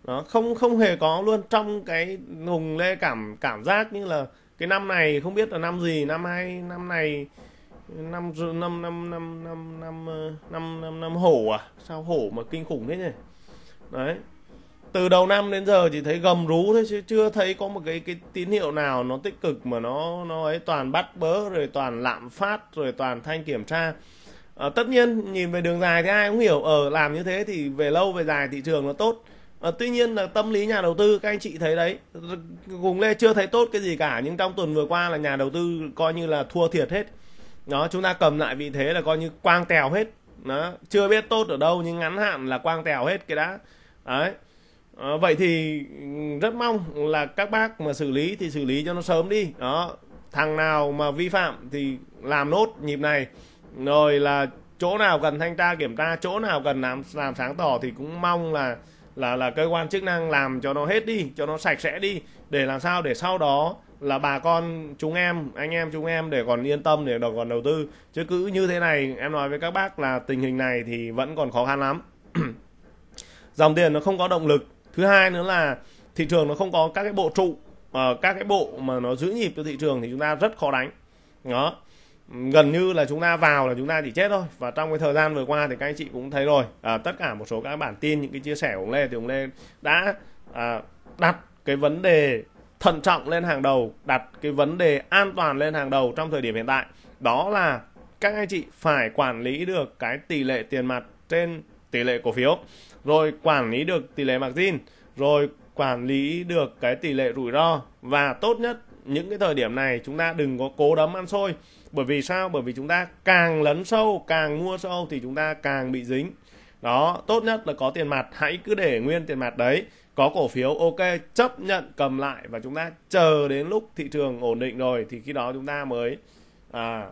nó không không hề có luôn trong cái hùng lê cảm cảm giác như là cái năm này không biết là năm gì năm hai năm này năm năm năm năm năm năm năm năm, năm hổ à sao hổ mà kinh khủng thế nhỉ đấy từ đầu năm đến giờ chỉ thấy gầm rú thôi chứ chưa thấy có một cái cái tín hiệu nào nó tích cực mà nó nó ấy toàn bắt bớ rồi toàn lạm phát rồi toàn thanh kiểm tra à, tất nhiên nhìn về đường dài thì ai cũng hiểu ở làm như thế thì về lâu về dài thị trường nó tốt à, tuy nhiên là tâm lý nhà đầu tư các anh chị thấy đấy cùng lê chưa thấy tốt cái gì cả nhưng trong tuần vừa qua là nhà đầu tư coi như là thua thiệt hết đó chúng ta cầm lại vị thế là coi như quang tèo hết nó chưa biết tốt ở đâu nhưng ngắn hạn là quang tèo hết cái đã đấy à, vậy thì ừ, rất mong là các bác mà xử lý thì xử lý cho nó sớm đi đó thằng nào mà vi phạm thì làm nốt nhịp này rồi là chỗ nào cần thanh tra kiểm tra chỗ nào cần làm làm sáng tỏ thì cũng mong là là là cơ quan chức năng làm cho nó hết đi cho nó sạch sẽ đi để làm sao để sau đó là bà con chúng em anh em chúng em để còn yên tâm để còn đầu tư chứ cứ như thế này em nói với các bác là tình hình này thì vẫn còn khó khăn lắm dòng tiền nó không có động lực thứ hai nữa là thị trường nó không có các cái bộ trụ mà ờ, các cái bộ mà nó giữ nhịp cho thị trường thì chúng ta rất khó đánh đó gần như là chúng ta vào là chúng ta chỉ chết thôi và trong cái thời gian vừa qua thì các anh chị cũng thấy rồi à, tất cả một số các bản tin những cái chia sẻ của ông Lê thì ông Lê đã à, đặt cái vấn đề thận trọng lên hàng đầu đặt cái vấn đề an toàn lên hàng đầu trong thời điểm hiện tại đó là các anh chị phải quản lý được cái tỷ lệ tiền mặt trên tỷ lệ cổ phiếu rồi quản lý được tỷ lệ margin rồi quản lý được cái tỷ lệ rủi ro và tốt nhất những cái thời điểm này chúng ta đừng có cố đấm ăn xôi bởi vì sao bởi vì chúng ta càng lấn sâu càng mua sâu thì chúng ta càng bị dính đó tốt nhất là có tiền mặt hãy cứ để nguyên tiền mặt đấy có cổ phiếu ok chấp nhận cầm lại và chúng ta chờ đến lúc thị trường ổn định rồi thì khi đó chúng ta mới à,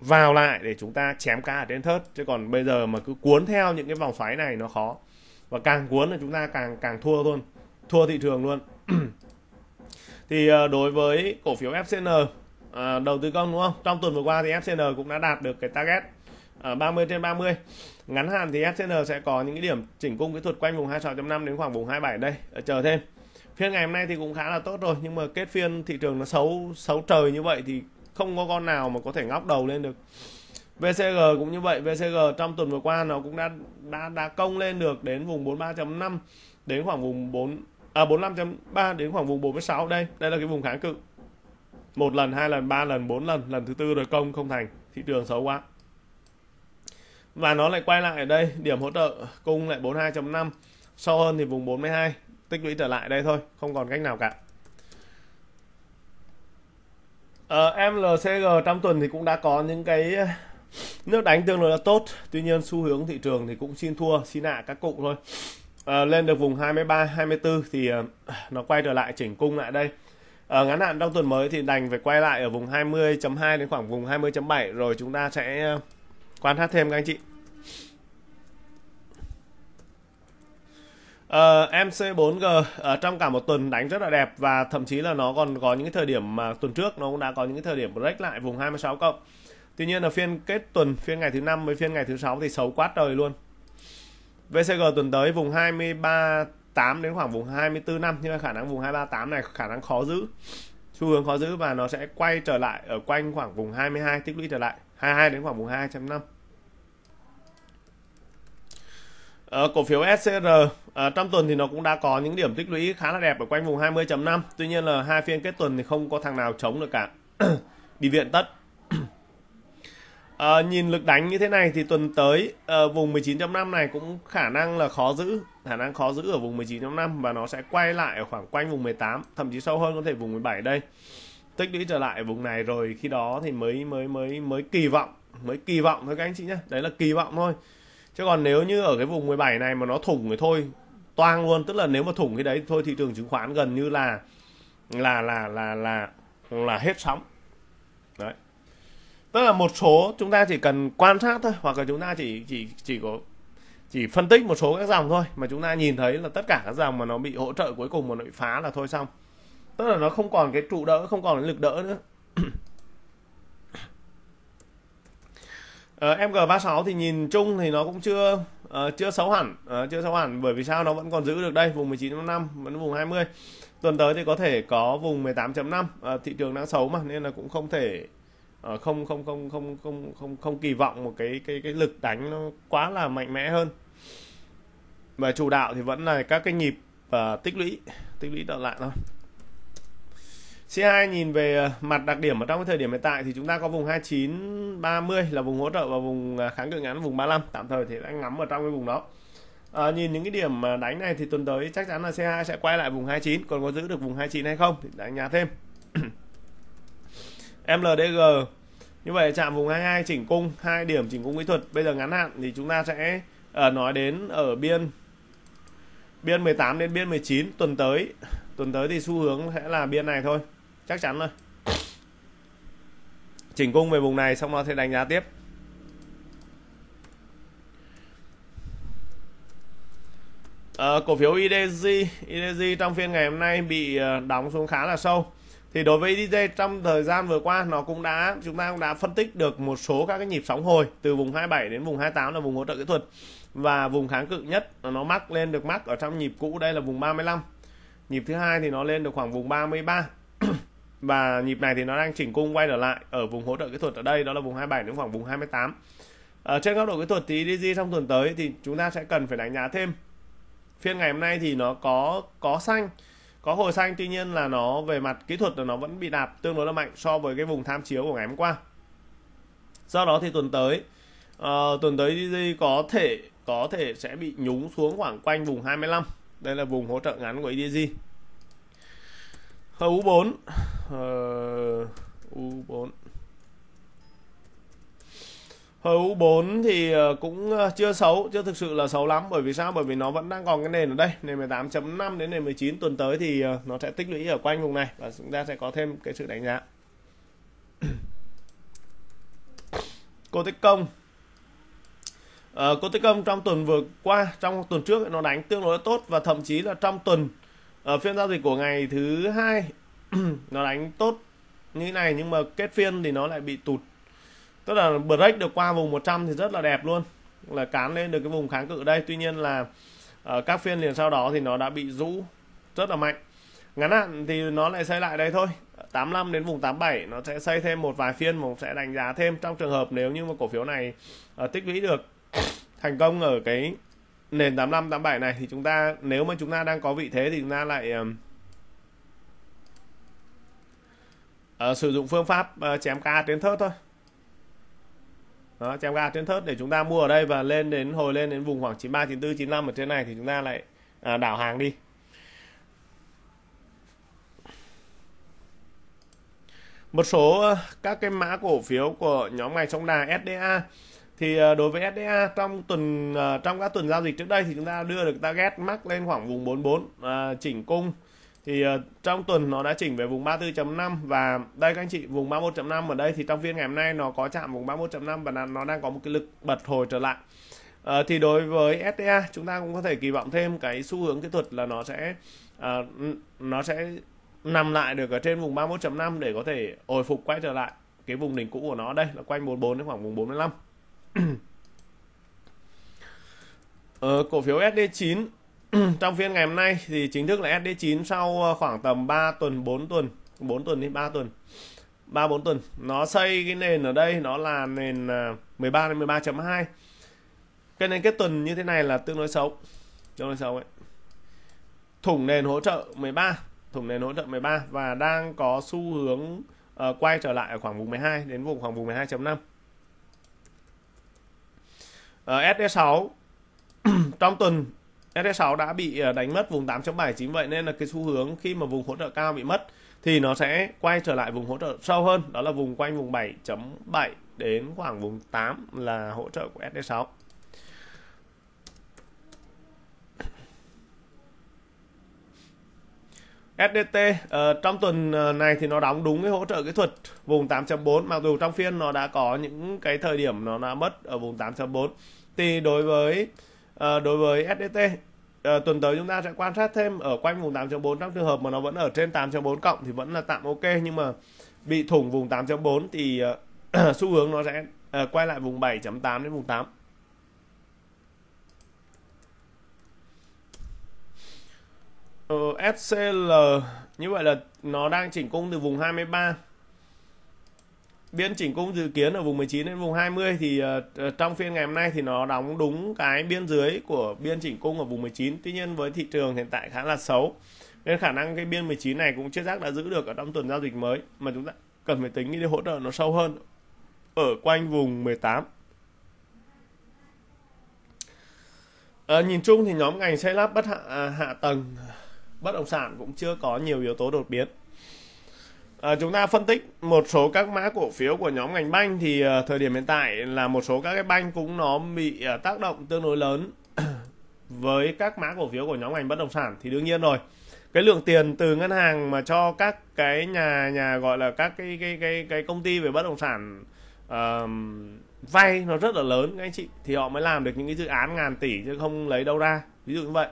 vào lại để chúng ta chém cá ở trên thớt chứ còn bây giờ mà cứ cuốn theo những cái vòng xoáy này nó khó và càng cuốn là chúng ta càng càng thua luôn thua thị trường luôn thì ờ, đối với cổ phiếu FCN à, ờ, đầu tư công đúng không trong tuần vừa qua thì FCN cũng đã đạt được cái target à, ờ, 30 trên 30 ngắn hạn thì FCN sẽ có những cái điểm chỉnh cung kỹ thuật quanh vùng 26.5 đến khoảng vùng 27 đây chờ thêm phiên ngày hôm nay thì cũng khá là tốt rồi nhưng mà kết phiên thị trường nó xấu xấu trời như vậy thì không có con nào mà có thể ngóc đầu lên được VCG cũng như vậy VCG trong tuần vừa qua nó cũng đã đã đã công lên được đến vùng 43.5 đến khoảng vùng 4 à 45.3 đến khoảng vùng 46 đây đây là cái vùng kháng cự một lần hai lần ba lần bốn lần lần thứ tư rồi công không thành thị trường xấu quá và nó lại quay lại ở đây điểm hỗ trợ cung lại 42.5 sâu hơn thì vùng 42 tích lũy trở lại đây thôi không còn cách nào cả Ờ, em trong tuần thì cũng đã có những cái ờ, nước đánh tương đối là tốt tuy nhiên xu hướng thị trường thì cũng xin thua xin ạ các cụ thôi à, lên được vùng 23 24 thì ờ, nó quay trở lại chỉnh cung lại đây à, ngắn hạn trong tuần mới thì đành phải quay lại ở vùng 20.2 đến khoảng vùng 20.7 rồi chúng ta sẽ quan sát thêm các anh chị Uh, MC4G uh, trong cả một tuần đánh rất là đẹp và thậm chí là nó còn có những cái thời điểm mà tuần trước nó cũng đã có những cái thời điểm break lại vùng 26 cộng. Tuy nhiên là phiên kết tuần, phiên ngày thứ năm với phiên ngày thứ sáu thì xấu quá trời luôn. VCG tuần tới vùng 23 8 đến khoảng vùng 24 năm nhưng mà khả năng vùng 238 này khả năng khó giữ. Xu hướng khó giữ và nó sẽ quay trở lại ở quanh khoảng vùng 22 tích lũy trở lại, 22 đến khoảng vùng 2.5. Ờ, cổ phiếu SCR à, ờ, trong tuần thì nó cũng đã có những điểm tích lũy khá là đẹp ở quanh vùng 20.5 tuy nhiên là hai phiên kết tuần thì không có thằng nào chống được cả đi viện tất à, nhìn lực đánh như thế này thì tuần tới à, vùng 19.5 này cũng khả năng là khó giữ khả năng khó giữ ở vùng 19.5 và nó sẽ quay lại ở khoảng quanh vùng 18 thậm chí sâu hơn có thể vùng 17 đây tích lũy trở lại vùng này rồi khi đó thì mới mới mới mới kỳ vọng mới kỳ vọng thôi các anh chị nhé đấy là kỳ vọng thôi chứ còn nếu như ở cái vùng 17 này mà nó thủng thì thôi toang luôn tức là nếu mà thủng cái đấy thôi thị trường chứng khoán gần như là là là là là là hết sóng đấy tức là một số chúng ta chỉ cần quan sát thôi hoặc là chúng ta chỉ chỉ chỉ có chỉ phân tích một số các dòng thôi mà chúng ta nhìn thấy là tất cả các dòng mà nó bị hỗ trợ cuối cùng mà nó bị phá là thôi xong tức là nó không còn cái trụ đỡ không còn cái lực đỡ nữa Ờ, uh, MG36 thì nhìn chung thì nó cũng chưa uh, chưa xấu hẳn uh, chưa xấu hẳn bởi vì sao nó vẫn còn giữ được đây vùng 19.5 vẫn vùng 20 tuần tới thì có thể có vùng 18.5 uh, thị trường đang xấu mà nên là cũng không thể uh, không không không không không không không kỳ vọng một cái cái cái lực đánh nó quá là mạnh mẽ hơn và chủ đạo thì vẫn là các cái nhịp uh, tích lũy tích lũy trở lại thôi C2 nhìn về ờ, mặt đặc điểm ở trong cái thời điểm hiện tại thì chúng ta có vùng 29 30 là vùng hỗ trợ và vùng ờ, kháng cự ngắn vùng 35 tạm thời thì đã ngắm ở trong cái vùng đó à, nhìn những cái điểm đánh này thì tuần tới chắc chắn là C2 sẽ quay lại vùng 29 còn có giữ được vùng 29 hay không thì đánh giá thêm MLDG như vậy chạm vùng 22 chỉnh cung hai điểm chỉnh cung kỹ thuật bây giờ ngắn hạn thì chúng ta sẽ uh, nói đến ở biên biên 18 đến biên 19 tuần tới tuần tới thì xu hướng sẽ là biên này thôi chắc chắn rồi chỉnh cung về vùng này xong nó sẽ đánh giá tiếp à, cổ phiếu IDG IDG trong phiên ngày hôm nay bị ờ, đóng xuống khá là sâu thì đối với IDG trong thời gian vừa qua nó cũng đã chúng ta cũng đã phân tích được một số các cái nhịp sóng hồi từ vùng 27 đến vùng 28 là vùng hỗ trợ kỹ thuật và vùng kháng cự nhất nó mắc lên được mắc ở trong nhịp cũ đây là vùng 35 nhịp thứ hai thì nó lên được khoảng vùng 33 và nhịp này thì nó đang chỉnh cung quay trở lại ở vùng hỗ trợ kỹ thuật ở đây đó là vùng 27 đến khoảng vùng 28 ở ờ, trên góc độ kỹ thuật thì DG trong tuần tới thì chúng ta sẽ cần phải đánh giá thêm phiên ngày hôm nay thì nó có có xanh có hồi xanh tuy nhiên là nó về mặt kỹ thuật là nó vẫn bị đạp tương đối là mạnh so với cái vùng tham chiếu của ngày hôm qua do đó thì tuần tới uh, tuần tới DG có thể có thể sẽ bị nhúng xuống khoảng quanh vùng 25 đây là vùng hỗ trợ ngắn của EDG U4 uh, U4 Hồi U4 thì ờ, cũng ờ, chưa xấu, chưa thực sự là xấu lắm bởi vì sao? Bởi vì nó vẫn đang còn cái nền ở đây, nền 18.5 đến nền 19 tuần tới thì ờ, nó sẽ tích lũy ở quanh vùng này và chúng ta sẽ có thêm cái sự đánh giá. Cô Tích Công à, Cô Tích Công trong tuần vừa qua, trong tuần trước nó đánh tương đối tốt và thậm chí là trong tuần ở ờ, phiên giao dịch của ngày thứ hai nó đánh tốt như thế này nhưng mà kết phiên thì nó lại bị tụt tức là break được qua vùng 100 thì rất là đẹp luôn là cán lên được cái vùng kháng cự đây tuy nhiên là ở ờ, các phiên liền sau đó thì nó đã bị rũ rất là mạnh ngắn hạn thì nó lại xây lại đây thôi 85 đến vùng 87 nó sẽ xây thêm một vài phiên mà sẽ đánh giá thêm trong trường hợp nếu như mà cổ phiếu này uh, tích lũy được thành công ở cái nền 85 87 này thì chúng ta nếu mà chúng ta đang có vị thế thì chúng ta lại uh, sử dụng phương pháp uh, chém ca tiến thớt thôi đó, chém ga trên thớt để chúng ta mua ở đây và lên đến hồi lên đến vùng khoảng 93 94 95 ở trên này thì chúng ta lại à, đảo hàng đi. Một số ờ, các cái mã cổ phiếu của nhóm ngành trong đà SDA thì ờ, đối với SDA trong tuần ờ, trong các tuần giao dịch trước đây thì chúng ta đưa được target mắc lên khoảng vùng 44 à, ờ, chỉnh cung thì trong tuần nó đã chỉnh về vùng 34.5 và đây các anh chị vùng 31.5 ở đây thì trong phiên ngày hôm nay nó có chạm vùng 31.5 và nó đang có một cái lực bật hồi trở lại uh, thì đối với sda chúng ta cũng có thể kỳ vọng thêm cái xu hướng kỹ thuật là nó sẽ uh, nó sẽ nằm lại được ở trên vùng 31.5 để có thể hồi phục quay trở lại cái vùng đỉnh cũ của nó đây là quanh 44 đến khoảng vùng 45 ờ, cổ phiếu SD9 trong phiên ngày hôm nay thì chính thức là SD9 sau ờ, khoảng tầm 3 tuần 4 tuần 4 tuần đi 3 tuần 3 4 tuần nó xây cái nền ở đây nó là nền 13 ờ, đến 13.2 cái nền cái tuần như thế này là tương đối xấu tương đối xấu ấy thủng nền hỗ trợ 13 thủng nền hỗ trợ 13 và đang có xu hướng uh, quay trở lại ở khoảng vùng 12 đến vùng khoảng vùng 12.5 Ờ, sd 6 trong tuần sd 6 đã bị ờ, đánh mất vùng 8.7 chính vậy nên là cái xu hướng khi mà vùng hỗ trợ cao bị mất thì nó sẽ quay trở lại vùng hỗ trợ sâu hơn đó là vùng quanh vùng 7.7 đến khoảng vùng 8 là hỗ trợ của SD6 SDT uh, ờ, trong tuần này thì nó đóng đúng cái hỗ trợ kỹ thuật vùng 8.4 mặc dù trong phiên nó đã có những cái thời điểm nó đã mất ở vùng 8.4 thì đối với à, đối với SDT à, ờ, tuần tới chúng ta sẽ quan sát thêm ở quanh vùng 8.4 trong trường hợp mà nó vẫn ở trên 8.4 cộng thì vẫn là tạm ok nhưng mà bị thủng vùng 8.4 thì à, xu hướng nó sẽ à, quay lại vùng 7.8 đến vùng 8 ờ, SCL như vậy là nó đang chỉnh cung từ vùng 23 biên chỉnh cung dự kiến ở vùng 19 đến vùng 20 thì uh, trong phiên ngày hôm nay thì nó đóng đúng cái biên dưới của biên chỉnh cung ở vùng 19 tuy nhiên với thị trường hiện tại khá là xấu nên khả năng cái biên 19 này cũng chưa chắc đã giữ được ở trong tuần giao dịch mới mà chúng ta cần phải tính đi hỗ trợ nó sâu hơn ở quanh vùng 18 à, ờ, nhìn chung thì nhóm ngành xây lắp bất hạ, à, hạ tầng bất động sản cũng chưa có nhiều yếu tố đột biến À, chúng ta phân tích một số các mã cổ phiếu của nhóm ngành banh thì à, thời điểm hiện tại là một số các cái banh cũng nó bị à, tác động tương đối lớn với các mã cổ phiếu của nhóm ngành bất động sản thì đương nhiên rồi cái lượng tiền từ ngân hàng mà cho các cái nhà nhà gọi là các cái cái cái cái công ty về bất động sản uh, vay nó rất là lớn các anh chị thì họ mới làm được những cái dự án ngàn tỷ chứ không lấy đâu ra ví dụ như vậy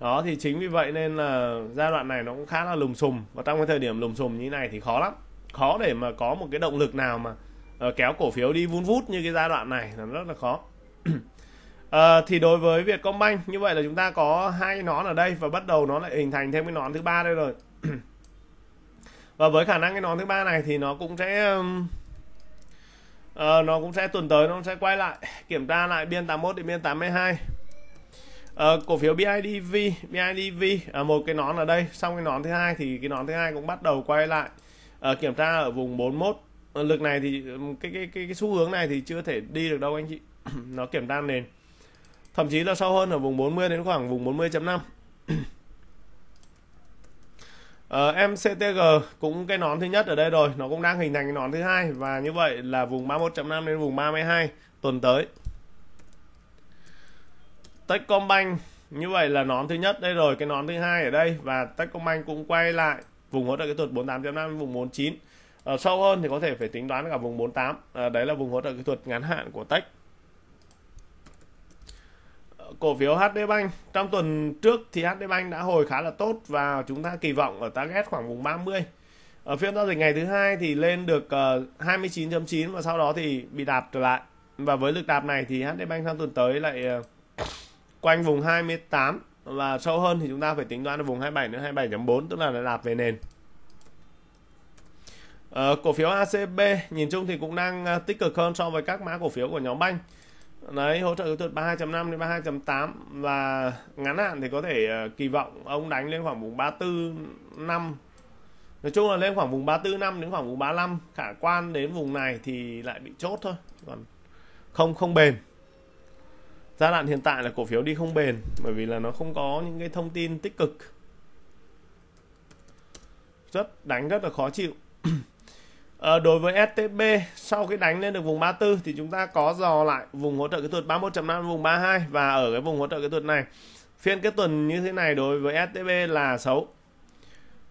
đó thì chính vì vậy nên là giai đoạn này nó cũng khá là lùm xùm và trong cái thời điểm lùm xùm như thế này thì khó lắm khó để mà có một cái động lực nào mà ờ, kéo cổ phiếu đi vun vút như cái giai đoạn này là rất là khó uh, thì đối với Vietcombank như vậy là chúng ta có hai nón ở đây và bắt đầu nó lại hình thành thêm cái nón thứ ba đây rồi và với khả năng cái nón thứ ba này thì nó cũng sẽ uh, nó cũng sẽ tuần tới nó sẽ quay lại kiểm tra lại biên 81 đến biên 82 Ờ, cổ phiếu BIDV, BIDV à, một cái nón ở đây, xong cái nón thứ hai thì cái nón thứ hai cũng bắt đầu quay lại à, kiểm tra ở vùng 41. À, ờ, lực này thì ừ, cái cái cái cái xu hướng này thì chưa thể đi được đâu anh chị. Nó kiểm tra nền. Thậm chí là sâu hơn ở vùng 40 đến khoảng vùng 40.5. Ờ, MCTG cũng cái nón thứ nhất ở đây rồi, nó cũng đang hình thành cái nón thứ hai và như vậy là vùng 31.5 đến vùng 32 tuần tới. Techcombank như vậy là nón thứ nhất đây rồi cái nón thứ hai ở đây và Techcombank cũng quay lại vùng hỗ trợ kỹ thuật 48.5 vùng 49 ở ờ, sâu hơn thì có thể phải tính toán cả vùng 48 à, ờ, đấy là vùng hỗ trợ kỹ thuật ngắn hạn của Tech ờ, cổ phiếu HD Bank trong tuần trước thì HD Bank đã hồi khá là tốt và chúng ta kỳ vọng ở target khoảng vùng 30 ở phiên giao dịch ngày thứ hai thì lên được 29.9 và sau đó thì bị đạp trở lại và với lực đạp này thì HD Bank trong tuần tới lại quanh vùng 28 và sâu hơn thì chúng ta phải tính toán ở vùng 27 đến 27.4 tức là nó đạp về nền Ờ, cổ phiếu ACB nhìn chung thì cũng đang ờ, tích cực hơn so với các mã cổ phiếu của nhóm banh đấy hỗ trợ kỹ thuật 32.5 đến 32.8 và ngắn hạn thì có thể ờ, kỳ vọng ông đánh lên khoảng vùng 34 năm nói chung là lên khoảng vùng 34 năm đến khoảng vùng 35 khả quan đến vùng này thì lại bị chốt thôi còn không không bền giai đoạn hiện tại là cổ phiếu đi không bền bởi vì là nó không có những cái thông tin tích cực rất đánh rất là khó chịu à, đối với STB sau cái đánh lên được vùng 34 thì chúng ta có dò lại vùng hỗ trợ kỹ thuật 31.5 vùng 32 và ở cái vùng hỗ trợ kỹ thuật này phiên cái tuần như thế này đối với STB là xấu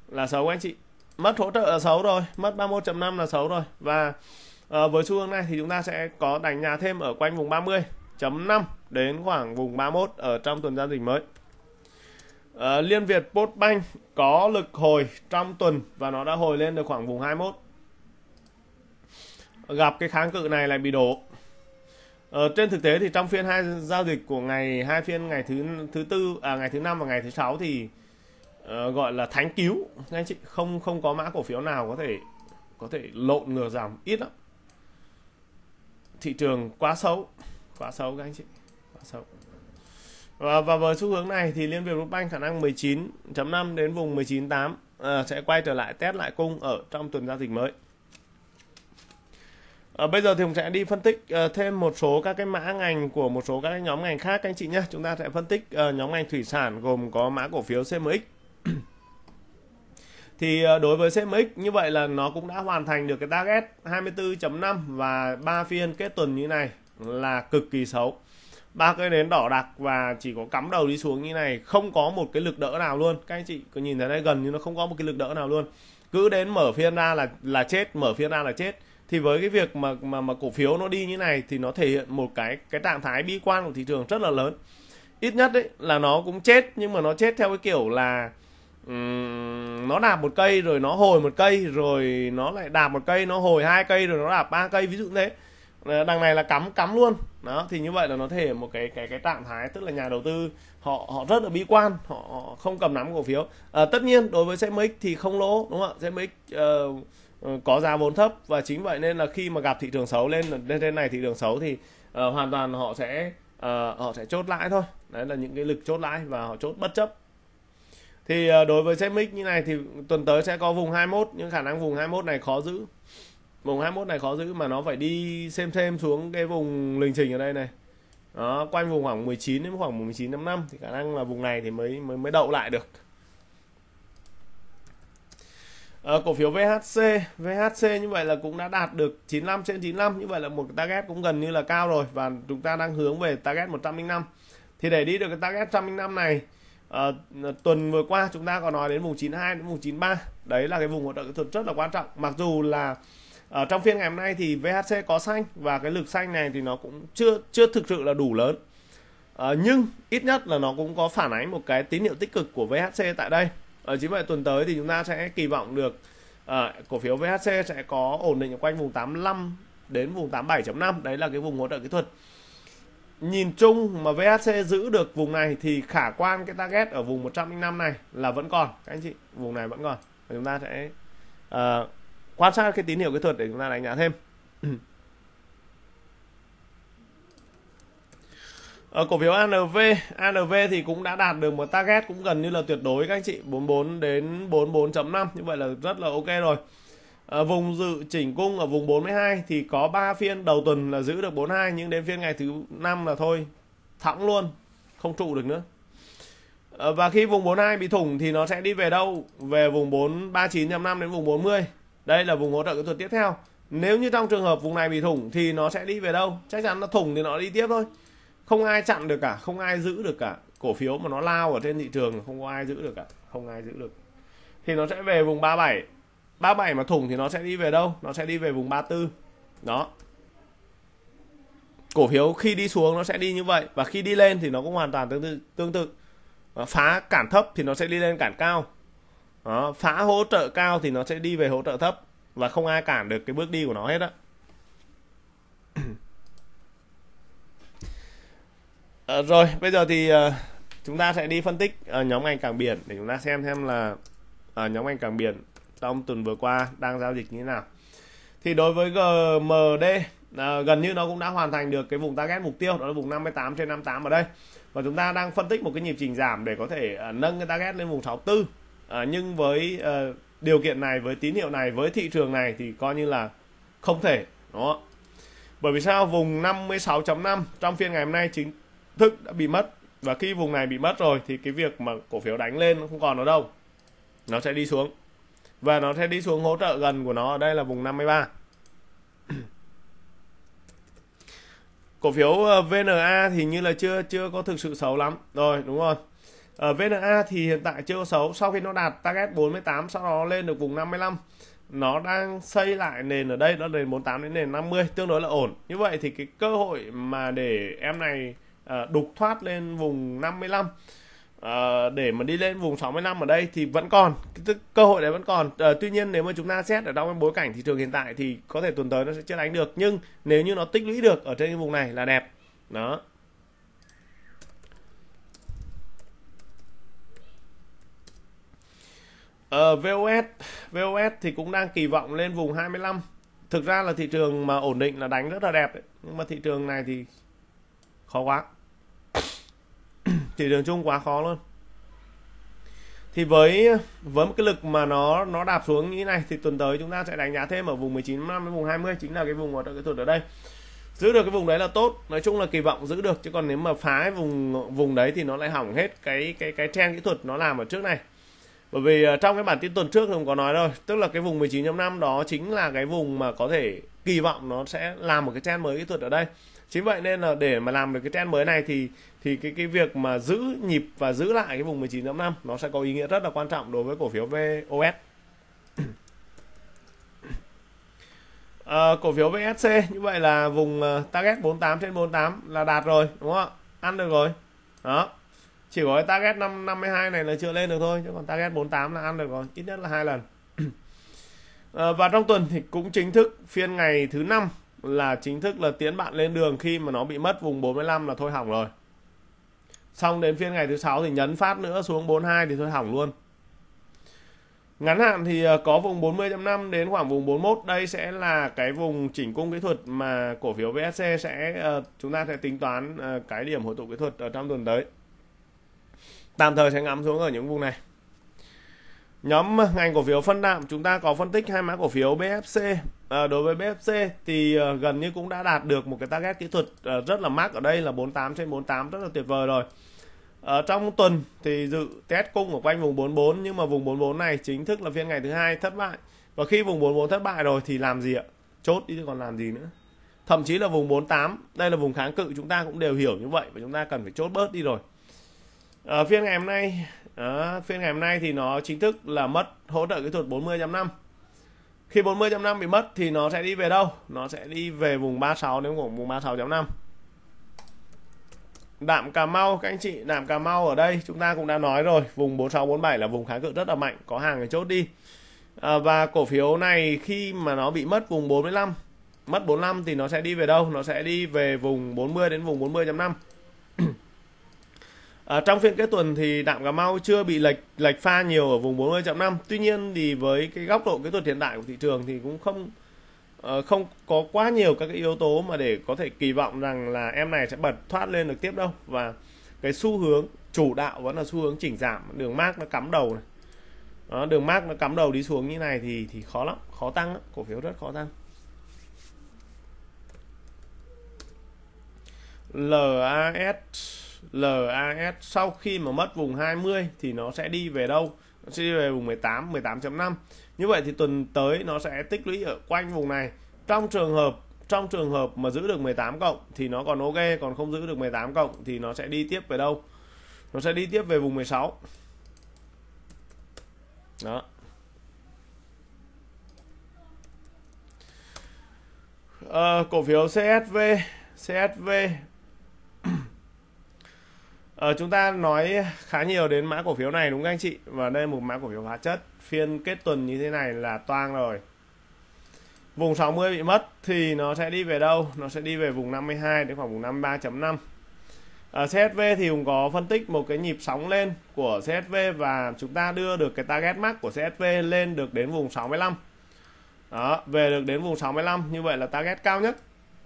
là xấu anh chị mất hỗ trợ là xấu rồi mất 31.5 là xấu rồi và à, với xu hướng này thì chúng ta sẽ có đánh giá thêm ở quanh vùng 30.5 đến khoảng vùng 31 ở trong tuần giao dịch mới. À, Liên Việt Postbank có lực hồi trong tuần và nó đã hồi lên được khoảng vùng 21. Gặp cái kháng cự này lại bị đổ. Ở ờ, trên thực tế thì trong phiên hai giao dịch của ngày hai phiên ngày thứ thứ tư à ngày thứ năm và ngày thứ sáu thì uh, gọi là thánh cứu anh chị không không có mã cổ phiếu nào có thể có thể lộn ngược giảm ít lắm thị trường quá xấu quá xấu các anh chị xấu và, và với xu hướng này thì Liên Việt Group Bank khả năng 19.5 đến vùng 19.8 à, sẽ quay trở lại test lại cung ở trong tuần giao dịch mới. À, bây giờ thì mình sẽ đi phân tích uh, thêm một số các cái mã ngành của một số các nhóm ngành khác các anh chị nhé. Chúng ta sẽ phân tích uh, nhóm ngành thủy sản gồm có mã cổ phiếu CMX. thì à, đối với CMX như vậy là nó cũng đã hoàn thành được cái target 24.5 và 3 phiên kết tuần như này là cực kỳ xấu ba cây nến đỏ đặc và chỉ có cắm đầu đi xuống như này không có một cái lực đỡ nào luôn các anh chị cứ nhìn thấy đây gần như nó không có một cái lực đỡ nào luôn cứ đến mở phiên ra là là chết mở phiên ra là chết thì với cái việc mà mà mà cổ phiếu nó đi như này thì nó thể hiện một cái cái trạng thái bi quan của thị trường rất là lớn ít nhất đấy là nó cũng chết nhưng mà nó chết theo cái kiểu là um, nó đạp một cây rồi nó hồi một cây rồi nó lại đạp một cây nó hồi hai cây rồi nó đạp ba cây ví dụ thế đằng này là cắm cắm luôn đó thì như vậy là nó thể một cái cái cái trạng thái tức là nhà đầu tư họ họ rất là bi quan họ, không cầm nắm cổ phiếu à, tất nhiên đối với CMX thì không lỗ đúng không ạ CMX uh, ờ, ờ, có giá vốn thấp và chính vậy nên là khi mà gặp thị trường xấu lên lên trên này thị trường xấu thì uh, hoàn toàn họ sẽ uh, họ sẽ chốt lãi thôi đấy là những cái lực chốt lãi và họ chốt bất chấp thì uh, đối với CMX như này thì tuần tới sẽ có vùng 21 nhưng khả năng vùng 21 này khó giữ vùng 21 này khó giữ mà nó phải đi xem thêm xuống cái vùng lình trình ở đây này đó quanh vùng khoảng 19 đến khoảng 19 năm năm thì khả năng là vùng này thì mới mới mới đậu lại được à, cổ phiếu VHC VHC như vậy là cũng đã đạt được 95 trên 95 như vậy là một target cũng gần như là cao rồi và chúng ta đang hướng về target 105 thì để đi được cái target 105 này à, tuần vừa qua chúng ta có nói đến vùng 92 đến vùng 93 đấy là cái vùng hỗ trợ kỹ thuật rất là quan trọng mặc dù là ở ờ, trong phiên ngày hôm nay thì VHC có xanh và cái lực xanh này thì nó cũng chưa chưa thực sự là đủ lớn à, nhưng ít nhất là nó cũng có phản ánh một cái tín hiệu tích cực của VHC tại đây ở ờ, chính vậy tuần tới thì chúng ta sẽ kỳ vọng được à, cổ phiếu VHC sẽ có ổn định ở quanh vùng 85 đến vùng 87.5 đấy là cái vùng hỗ trợ kỹ thuật nhìn chung mà VHC giữ được vùng này thì khả quan cái target ở vùng 105 này là vẫn còn các anh chị vùng này vẫn còn chúng ta sẽ uh, quan sát cái tín hiệu kỹ thuật để chúng ta đánh giá thêm Ở ờ, cổ phiếu ANV, ANV thì cũng đã đạt được một target cũng gần như là tuyệt đối các anh chị 44 đến 44.5 như vậy là rất là ok rồi. Ở ờ, vùng dự chỉnh cung ở vùng 42 thì có 3 phiên đầu tuần là giữ được 42 nhưng đến phiên ngày thứ năm là thôi thẳng luôn, không trụ được nữa. Ờ, và khi vùng 42 bị thủng thì nó sẽ đi về đâu? Về vùng 439.5 đến vùng 40 đây là vùng hỗ trợ kỹ thuật tiếp theo nếu như trong trường hợp vùng này bị thủng thì nó sẽ đi về đâu chắc chắn nó thủng thì nó đi tiếp thôi không ai chặn được cả không ai giữ được cả cổ phiếu mà nó lao ở trên thị trường không có ai giữ được cả không ai giữ được thì nó sẽ về vùng 37 37 mà thủng thì nó sẽ đi về đâu nó sẽ đi về vùng 34 đó cổ phiếu khi đi xuống nó sẽ đi như vậy và khi đi lên thì nó cũng hoàn toàn tương tự tương tự phá cản thấp thì nó sẽ đi lên cản cao đó, phá hỗ trợ cao thì nó sẽ đi về hỗ trợ thấp và không ai cản được cái bước đi của nó hết á à, rồi bây giờ thì uh, chúng ta sẽ đi phân tích uh, nhóm ngành cảng biển để chúng ta xem thêm là uh, nhóm ngành cảng biển trong tuần vừa qua đang giao dịch như thế nào thì đối với GMD à, gần như nó cũng đã hoàn thành được cái vùng target mục tiêu đó là vùng 58 trên 58 ở đây và chúng ta đang phân tích một cái nhịp trình giảm để có thể à, nâng cái target lên vùng 64 à, nhưng với à, điều kiện này với tín hiệu này với thị trường này thì coi như là không thể đó bởi vì sao vùng 56.5 trong phiên ngày hôm nay chính thức đã bị mất và khi vùng này bị mất rồi thì cái việc mà cổ phiếu đánh lên nó không còn ở đâu nó sẽ đi xuống và nó sẽ đi xuống hỗ trợ gần của nó ở đây là vùng 53 cổ phiếu ờ, VNA thì như là chưa chưa có thực sự xấu lắm rồi đúng không? ở VNA thì hiện tại chưa có xấu sau khi nó đạt target 48 sau đó lên được vùng 55 nó đang xây lại nền ở đây đó nền 48 đến nền 50 tương đối là ổn như vậy thì cái cơ hội mà để em này ờ, đục thoát lên vùng 55 Uh, ờ, để mà đi lên vùng 65 ở đây thì vẫn còn cơ hội đấy vẫn còn ờ, tuy nhiên nếu mà chúng ta xét ở trong bối cảnh thị trường hiện tại thì có thể tuần tới nó sẽ chưa đánh được nhưng nếu như nó tích lũy được ở trên cái vùng này là đẹp đó Ờ, VOS VOS thì cũng đang kỳ vọng lên vùng 25 thực ra là thị trường mà ổn định là đánh rất là đẹp ấy. nhưng mà thị trường này thì khó quá thị trường chung quá khó luôn thì với với một cái lực mà nó nó đạp xuống như thế này thì tuần tới chúng ta sẽ đánh giá thêm ở vùng 19 năm đến vùng 20 chính là cái vùng ở cái thuật ở đây giữ được cái vùng đấy là tốt nói chung là kỳ vọng giữ được chứ còn nếu mà phá vùng vùng đấy thì nó lại hỏng hết cái cái cái trend kỹ thuật nó làm ở trước này bởi vì à, trong cái bản tin tuần trước thì mình có nói rồi tức là cái vùng 19.5 đó chính là cái vùng mà có thể kỳ vọng nó sẽ làm một cái trend mới kỹ thuật ở đây chính vậy nên là để mà làm được cái trend mới này thì thì cái cái việc mà giữ nhịp và giữ lại cái vùng 19.5 nó sẽ có ý nghĩa rất là quan trọng đối với cổ phiếu VOS à, ờ, cổ phiếu VSC như vậy là vùng à, target 48 trên 48 là đạt rồi đúng không ăn được rồi đó chỉ có cái target 5 52 này là chưa lên được thôi chứ còn target 48 là ăn được rồi ít nhất là hai lần ờ, và trong tuần thì cũng chính thức phiên ngày thứ năm là chính thức là tiến bạn lên đường khi mà nó bị mất vùng 45 là thôi hỏng rồi xong đến phiên ngày thứ sáu thì nhấn phát nữa xuống 42 thì thôi hỏng luôn ngắn hạn thì ờ, có vùng 40.5 đến khoảng vùng 41 đây sẽ là cái vùng chỉnh cung kỹ thuật mà cổ phiếu VSC sẽ ờ, chúng ta sẽ tính toán cái điểm hội tụ kỹ thuật ở trong tuần tới tạm thời sẽ ngắm xuống ở những vùng này nhóm ờ, ngành cổ phiếu phân đạm chúng ta có phân tích hai mã cổ phiếu BFC à, ờ, đối với BFC thì uh, gần như cũng đã đạt được một cái target kỹ thuật uh, rất là mắc ở đây là 48 trên 48 rất là tuyệt vời rồi ở trong tuần thì dự test cung ở quanh vùng 44 nhưng mà vùng 44 này chính thức là phiên ngày thứ hai thất bại và khi vùng 44 thất bại rồi thì làm gì ạ chốt đi chứ còn làm gì nữa thậm chí là vùng 48 đây là vùng kháng cự chúng ta cũng đều hiểu như vậy và chúng ta cần phải chốt bớt đi rồi ở ờ, phiên ngày hôm nay đó, ờ, phiên ngày hôm nay thì nó chính thức là mất hỗ trợ kỹ thuật 40.5 khi 40.5 bị mất thì nó sẽ đi về đâu nó sẽ đi về vùng 36 đến vùng 36.5 Đạm Cà Mau các anh chị Đạm Cà Mau ở đây chúng ta cũng đã nói rồi vùng 4647 là vùng kháng cự rất là mạnh có hàng để chốt đi à, và cổ phiếu này khi mà nó bị mất vùng 45 mất 45 thì nó sẽ đi về đâu nó sẽ đi về vùng 40 đến vùng 40.5 À, trong phiên kết tuần thì đạm Cà Mau chưa bị lệch lệch pha nhiều ở vùng 40 năm Tuy nhiên thì với cái góc độ kỹ thuật hiện đại của thị trường thì cũng không uh, không có quá nhiều các cái yếu tố mà để có thể kỳ vọng rằng là em này sẽ bật thoát lên được tiếp đâu và cái xu hướng chủ đạo vẫn là xu hướng chỉnh giảm đường mát nó cắm đầu này đó, đường mát nó cắm đầu đi xuống như này thì thì khó lắm khó tăng lắm. cổ phiếu rất khó tăng LAS LAS sau khi mà mất vùng 20 thì nó sẽ đi về đâu? Nó sẽ đi về vùng 18, 18.5. Như vậy thì tuần tới nó sẽ tích lũy ở quanh vùng này. Trong trường hợp trong trường hợp mà giữ được 18 cộng thì nó còn ok, còn không giữ được 18 cộng thì nó sẽ đi tiếp về đâu? Nó sẽ đi tiếp về vùng 16. Đó. Uh, cổ phiếu CSV CSV Ờ, chúng ta nói khá nhiều đến mã cổ phiếu này đúng không anh chị? Và đây một mã cổ phiếu hóa chất phiên kết tuần như thế này là toang rồi. Vùng 60 bị mất thì nó sẽ đi về đâu? Nó sẽ đi về vùng 52 đến khoảng vùng 53.5. Ở CSV thì cũng có phân tích một cái nhịp sóng lên của CSV và chúng ta đưa được cái target mark của CSV lên được đến vùng 65. Đó, về được đến vùng 65 như vậy là target cao nhất.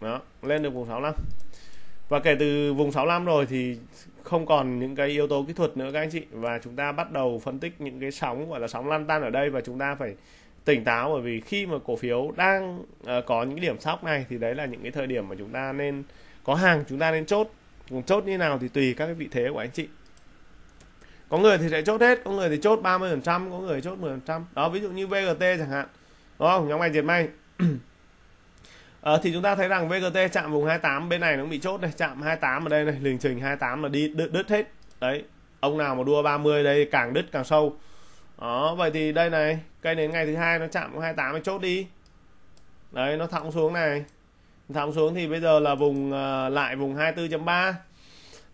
Đó, lên được vùng 65 và kể từ vùng 65 rồi thì không còn những cái yếu tố kỹ thuật nữa các anh chị và chúng ta bắt đầu phân tích những cái sóng gọi là sóng lan tan ở đây và chúng ta phải tỉnh táo bởi vì khi mà cổ phiếu đang ờ, có những điểm sóc này thì đấy là những cái thời điểm mà chúng ta nên có hàng chúng ta nên chốt chốt như nào thì tùy các cái vị thế của anh chị có người thì sẽ chốt hết có người thì chốt 30 phần trăm có người chốt 10 phần trăm đó ví dụ như VGT chẳng hạn đúng không nhóm ngành diệt may À, thì chúng ta thấy rằng VGT chạm vùng 28 bên này nó bị chốt này chạm 28 ở đây này lịch trình 28 là đi đứt, đứt hết đấy ông nào mà đua 30 đây càng đứt càng sâu đó vậy thì đây này cây đến ngày thứ hai nó chạm 28 nó chốt đi đấy nó thọng xuống này thọng xuống thì bây giờ là vùng uh, lại vùng 24.3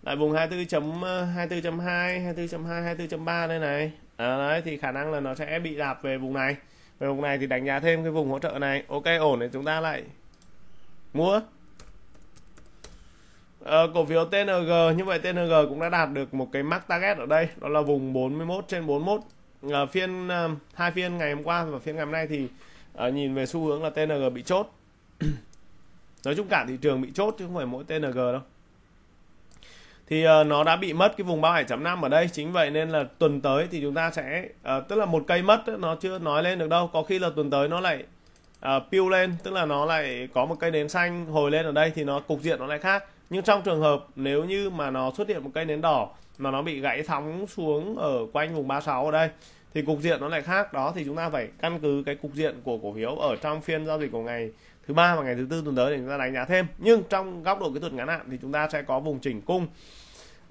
lại vùng 24.24.2 24.2 24.3 đây này à, đấy thì khả năng là nó sẽ bị đạp về vùng này về vùng này thì đánh giá thêm cái vùng hỗ trợ này ok ổn thì chúng ta lại mua à, ờ, cổ phiếu TNG như vậy TNG cũng đã đạt được một cái mark target ở đây đó là vùng 41 trên 41 à, ờ, phiên à, hai phiên ngày hôm qua và phiên ngày hôm nay thì à, nhìn về xu hướng là TNG bị chốt nói chung cả thị trường bị chốt chứ không phải mỗi TNG đâu thì uh, nó đã bị mất cái vùng 37.5 ở đây chính vậy nên là tuần tới thì chúng ta sẽ uh, tức là một cây mất nó chưa nói lên được đâu có khi là tuần tới nó lại uh, peel lên tức là nó lại có một cây nến xanh hồi lên ở đây thì nó cục diện nó lại khác nhưng trong trường hợp nếu như mà nó xuất hiện một cây nến đỏ mà nó bị gãy thóng xuống ở quanh vùng 36 ở đây thì cục diện nó lại khác đó thì chúng ta phải căn cứ cái cục diện của cổ phiếu ở trong phiên giao dịch của ngày thứ ba và ngày thứ tư tuần tới để chúng ta đánh giá thêm nhưng trong góc độ kỹ thuật ngắn hạn thì chúng ta sẽ có vùng chỉnh cung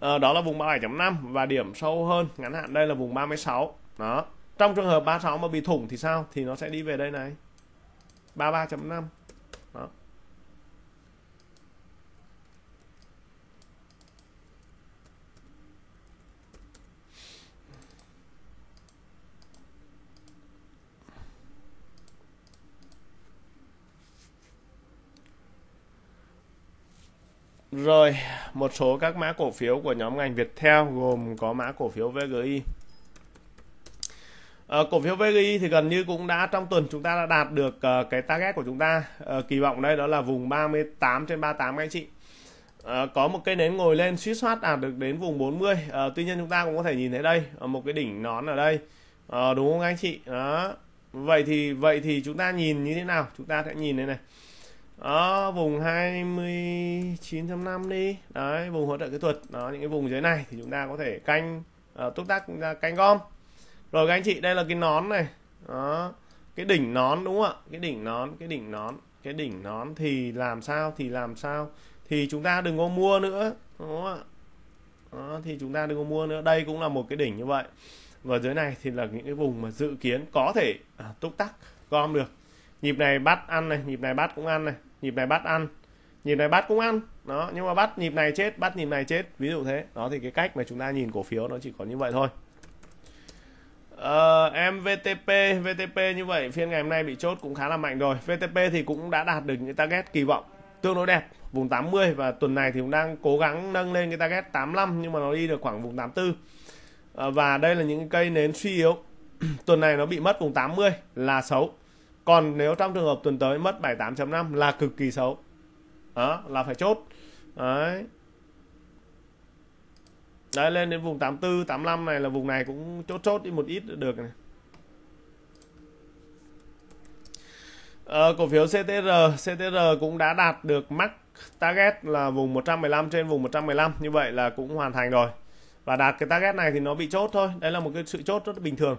à, đó là vùng 37.5 và điểm sâu hơn ngắn hạn đây là vùng 36 đó trong trường hợp 36 mà bị thủng thì sao thì nó sẽ đi về đây này 33.5 đó Rồi, một số các mã cổ phiếu của nhóm ngành Viettel gồm có mã cổ phiếu VGI Ờ, cổ phiếu VGI e thì gần như cũng đã trong tuần chúng ta đã đạt được uh, cái target của chúng ta uh, kỳ vọng đây đó là vùng 38 trên 38 các anh chị uh, có một cây nến ngồi lên suýt soát đạt được đến vùng 40 uh, tuy nhiên chúng ta cũng có thể nhìn thấy đây uh, một cái đỉnh nón ở đây uh, đúng không anh chị đó vậy thì vậy thì chúng ta nhìn như thế nào chúng ta sẽ nhìn đây này đó, vùng 29.5 đi đấy vùng hỗ trợ kỹ thuật đó những cái vùng dưới này thì chúng ta có thể canh uh, túc tác chúng ta canh gom rồi các anh chị đây là cái nón này đó cái đỉnh nón đúng không ạ cái đỉnh nón cái đỉnh nón cái đỉnh nón thì làm sao thì làm sao thì chúng ta đừng có mua nữa đúng không ạ đó, thì chúng ta đừng có mua nữa đây cũng là một cái đỉnh như vậy và dưới này thì là những cái vùng mà dự kiến có thể à, túc tắc gom được nhịp này bắt ăn này nhịp này bắt cũng ăn này nhịp này bắt ăn nhịp này bắt cũng ăn đó nhưng mà bắt nhịp này chết bắt nhịp này chết ví dụ thế đó thì cái cách mà chúng ta nhìn cổ phiếu nó chỉ có như vậy thôi Uh, em VTP VTP như vậy phiên ngày hôm nay bị chốt cũng khá là mạnh rồi VTP thì cũng đã đạt được những target kỳ vọng tương đối đẹp vùng 80 và tuần này thì cũng đang cố gắng nâng lên cái target 85 nhưng mà nó đi được khoảng vùng 84 uh, ờ, và đây là những cây nến suy yếu tuần này nó bị mất vùng 80 là xấu còn nếu trong trường hợp tuần tới mất 78.5 là cực kỳ xấu đó là phải chốt đấy đấy lên đến vùng 84 85 này là vùng này cũng chốt chốt đi một ít được này Ờ, cổ phiếu CTR, CTR cũng đã đạt được max target là vùng 115 trên vùng 115 như vậy là cũng hoàn thành rồi. Và đạt cái target này thì nó bị chốt thôi, đây là một cái sự chốt rất bình thường.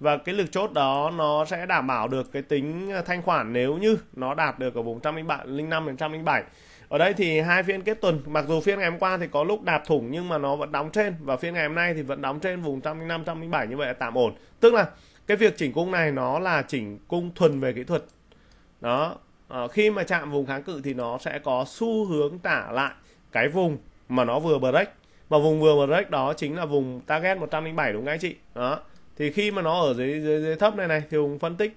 Và cái lực chốt đó nó sẽ đảm bảo được cái tính thanh khoản nếu như nó đạt được ở vùng 105 đến 107 ở đây thì hai phiên kết tuần mặc dù phiên ngày hôm qua thì có lúc đạp thủng nhưng mà nó vẫn đóng trên và phiên ngày hôm nay thì vẫn đóng trên vùng 105 107 như vậy là tạm ổn tức là cái việc chỉnh cung này nó là chỉnh cung thuần về kỹ thuật đó à, khi mà chạm vùng kháng cự thì nó sẽ có xu hướng trả lại cái vùng mà nó vừa break mà vùng vừa break đó chính là vùng target 107 đúng không anh chị đó thì khi mà nó ở dưới dưới, dưới thấp này này thì hùng phân tích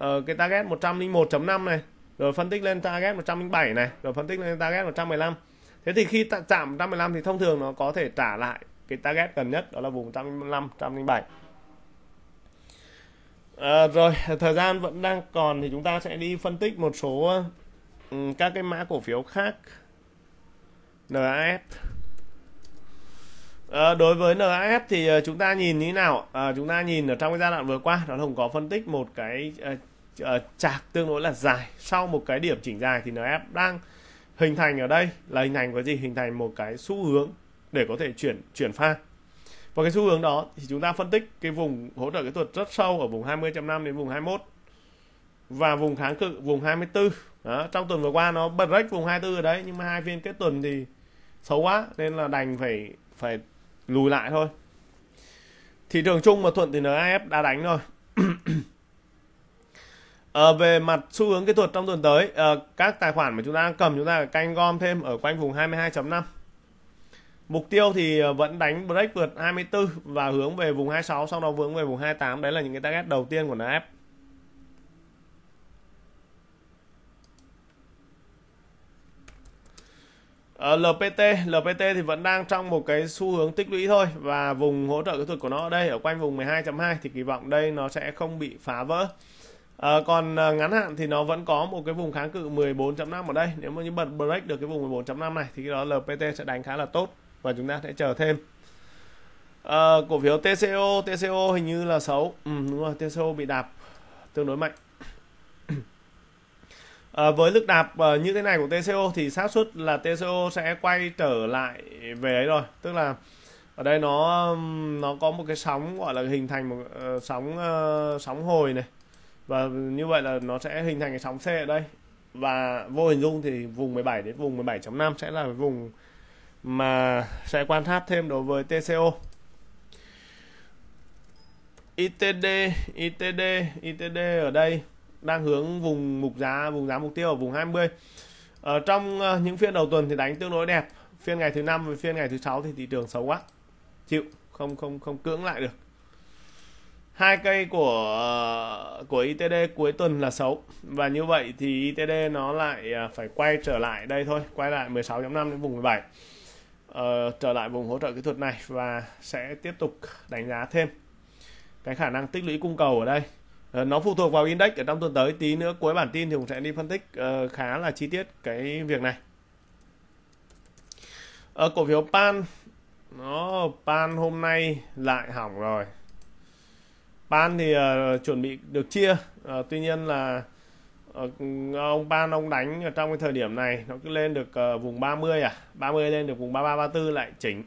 uh, cái target 101.5 này rồi phân tích lên target 107 này rồi phân tích lên target 115 thế thì khi chạm 115 thì thông thường nó có thể trả lại cái target gần nhất đó là vùng 105 107 à, rồi thời gian vẫn đang còn thì chúng ta sẽ đi phân tích một số ừ, các cái mã cổ phiếu khác NAS À, đối với NAS thì à, chúng ta nhìn như thế nào? À, chúng ta nhìn ở trong cái giai đoạn vừa qua nó không có phân tích một cái à, Ờ, chạc tương đối là dài sau một cái điểm chỉnh dài thì NF đang hình thành ở đây là hình thành cái gì hình thành một cái xu hướng để có thể chuyển chuyển pha và cái xu hướng đó thì chúng ta phân tích cái vùng hỗ trợ kỹ thuật rất sâu ở vùng 20.5 đến vùng 21 và vùng kháng cự vùng 24 đó, trong tuần vừa qua nó bật rách vùng 24 ở đấy nhưng mà hai phiên kết tuần thì xấu quá nên là đành phải phải lùi lại thôi thị trường chung mà thuận thì NIF đã đánh rồi À, về mặt xu hướng kỹ thuật trong tuần tới, à, các tài khoản mà chúng ta đang cầm chúng ta canh gom thêm ở quanh vùng 22.5. Mục tiêu thì ờ, vẫn đánh break vượt 24 và hướng về vùng 26 sau đó hướng về vùng 28. Đấy là những cái target đầu tiên của NAF. À, LPT, LPT thì vẫn đang trong một cái xu hướng tích lũy thôi và vùng hỗ trợ kỹ thuật của nó ở đây ở quanh vùng 12.2 thì kỳ vọng đây nó sẽ không bị phá vỡ. À, còn ờ, ngắn hạn thì nó vẫn có một cái vùng kháng cự 14.5 ở đây nếu mà như bật break được cái vùng 14.5 này thì cái đó LPT sẽ đánh khá là tốt và chúng ta sẽ chờ thêm à, cổ phiếu TCO TCO hình như là xấu ừ, đúng rồi TCO bị đạp tương đối mạnh à, với lực đạp như thế này của TCO thì xác suất là TCO sẽ quay trở lại về ấy rồi tức là ở đây nó nó có một cái sóng gọi là hình thành một uh, sóng uh, sóng hồi này và như vậy là nó sẽ hình thành cái sóng C ở đây và vô hình dung thì vùng 17 đến vùng 17.5 sẽ là vùng mà sẽ quan sát thêm đối với TCO ITD ITD ITD ở đây đang hướng vùng mục giá vùng giá mục tiêu ở vùng 20 ở trong ờ, những phiên đầu tuần thì đánh tương đối đẹp phiên ngày thứ năm và phiên ngày thứ sáu thì thị trường xấu quá chịu không không không cưỡng lại được hai cây của ờ, của ITD cuối tuần là xấu và như vậy thì ITD nó lại ờ, phải quay trở lại đây thôi quay lại 16.5 đến vùng 17 ờ, trở lại vùng hỗ trợ kỹ thuật này và sẽ tiếp tục đánh giá thêm cái khả năng tích lũy cung cầu ở đây ờ, nó phụ thuộc vào index ở trong tuần tới tí nữa cuối bản tin thì cũng sẽ đi phân tích khá là chi tiết cái việc này ở cổ phiếu Pan nó Pan hôm nay lại hỏng rồi ban thì uh, chuẩn bị được chia uh, tuy nhiên là uh, ông ban ông đánh ở trong cái thời điểm này nó cứ lên được uh, vùng 30 à 30 lên được vùng 33 34 lại chỉnh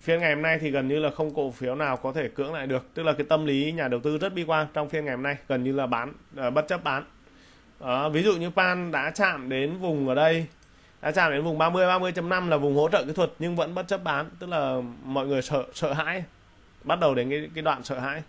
phiên ngày hôm nay thì gần như là không cổ phiếu nào có thể cưỡng lại được tức là cái tâm lý nhà đầu tư rất bi quan trong phiên ngày hôm nay gần như là bán uh, bất chấp bán uh, ví dụ như pan đã chạm đến vùng ở đây đã chạm đến vùng 30 30.5 là vùng hỗ trợ kỹ thuật nhưng vẫn bất chấp bán tức là mọi người sợ sợ hãi bắt đầu đến cái cái đoạn sợ hãi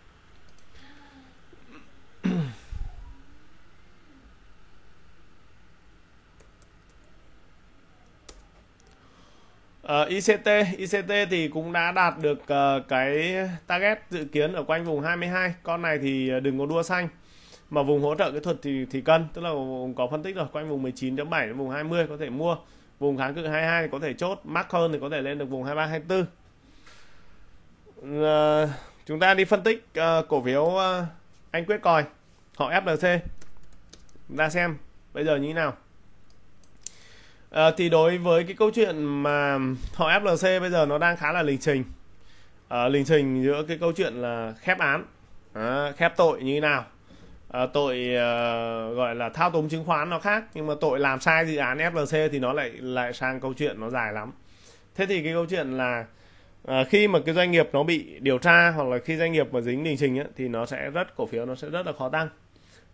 Uh, ICT ICT thì cũng đã đạt được uh, cái target dự kiến ở quanh vùng 22 con này thì ờ, đừng có đua xanh mà vùng hỗ trợ kỹ thuật thì thì cân tức là có phân tích rồi quanh vùng 19.7 đến vùng 20 có thể mua vùng kháng cự 22 thì có thể chốt mắc hơn thì có thể lên được vùng 23 24 uh, chúng ta đi phân tích uh, cổ phiếu uh, anh quyết coi họ flc chúng ta xem bây giờ như thế nào uh, thì đối với cái câu chuyện mà họ flc bây giờ nó đang khá là lịch trình uh, lình trình giữa cái câu chuyện là khép án uh, khép tội như thế nào à, tội uh, gọi là thao túng chứng khoán nó khác nhưng mà tội làm sai dự án FLC thì nó lại lại sang câu chuyện nó dài lắm thế thì cái câu chuyện là à, khi mà cái doanh nghiệp nó bị điều tra hoặc là khi doanh nghiệp mà dính đình trình ấy, thì nó sẽ rất cổ phiếu nó sẽ rất là khó tăng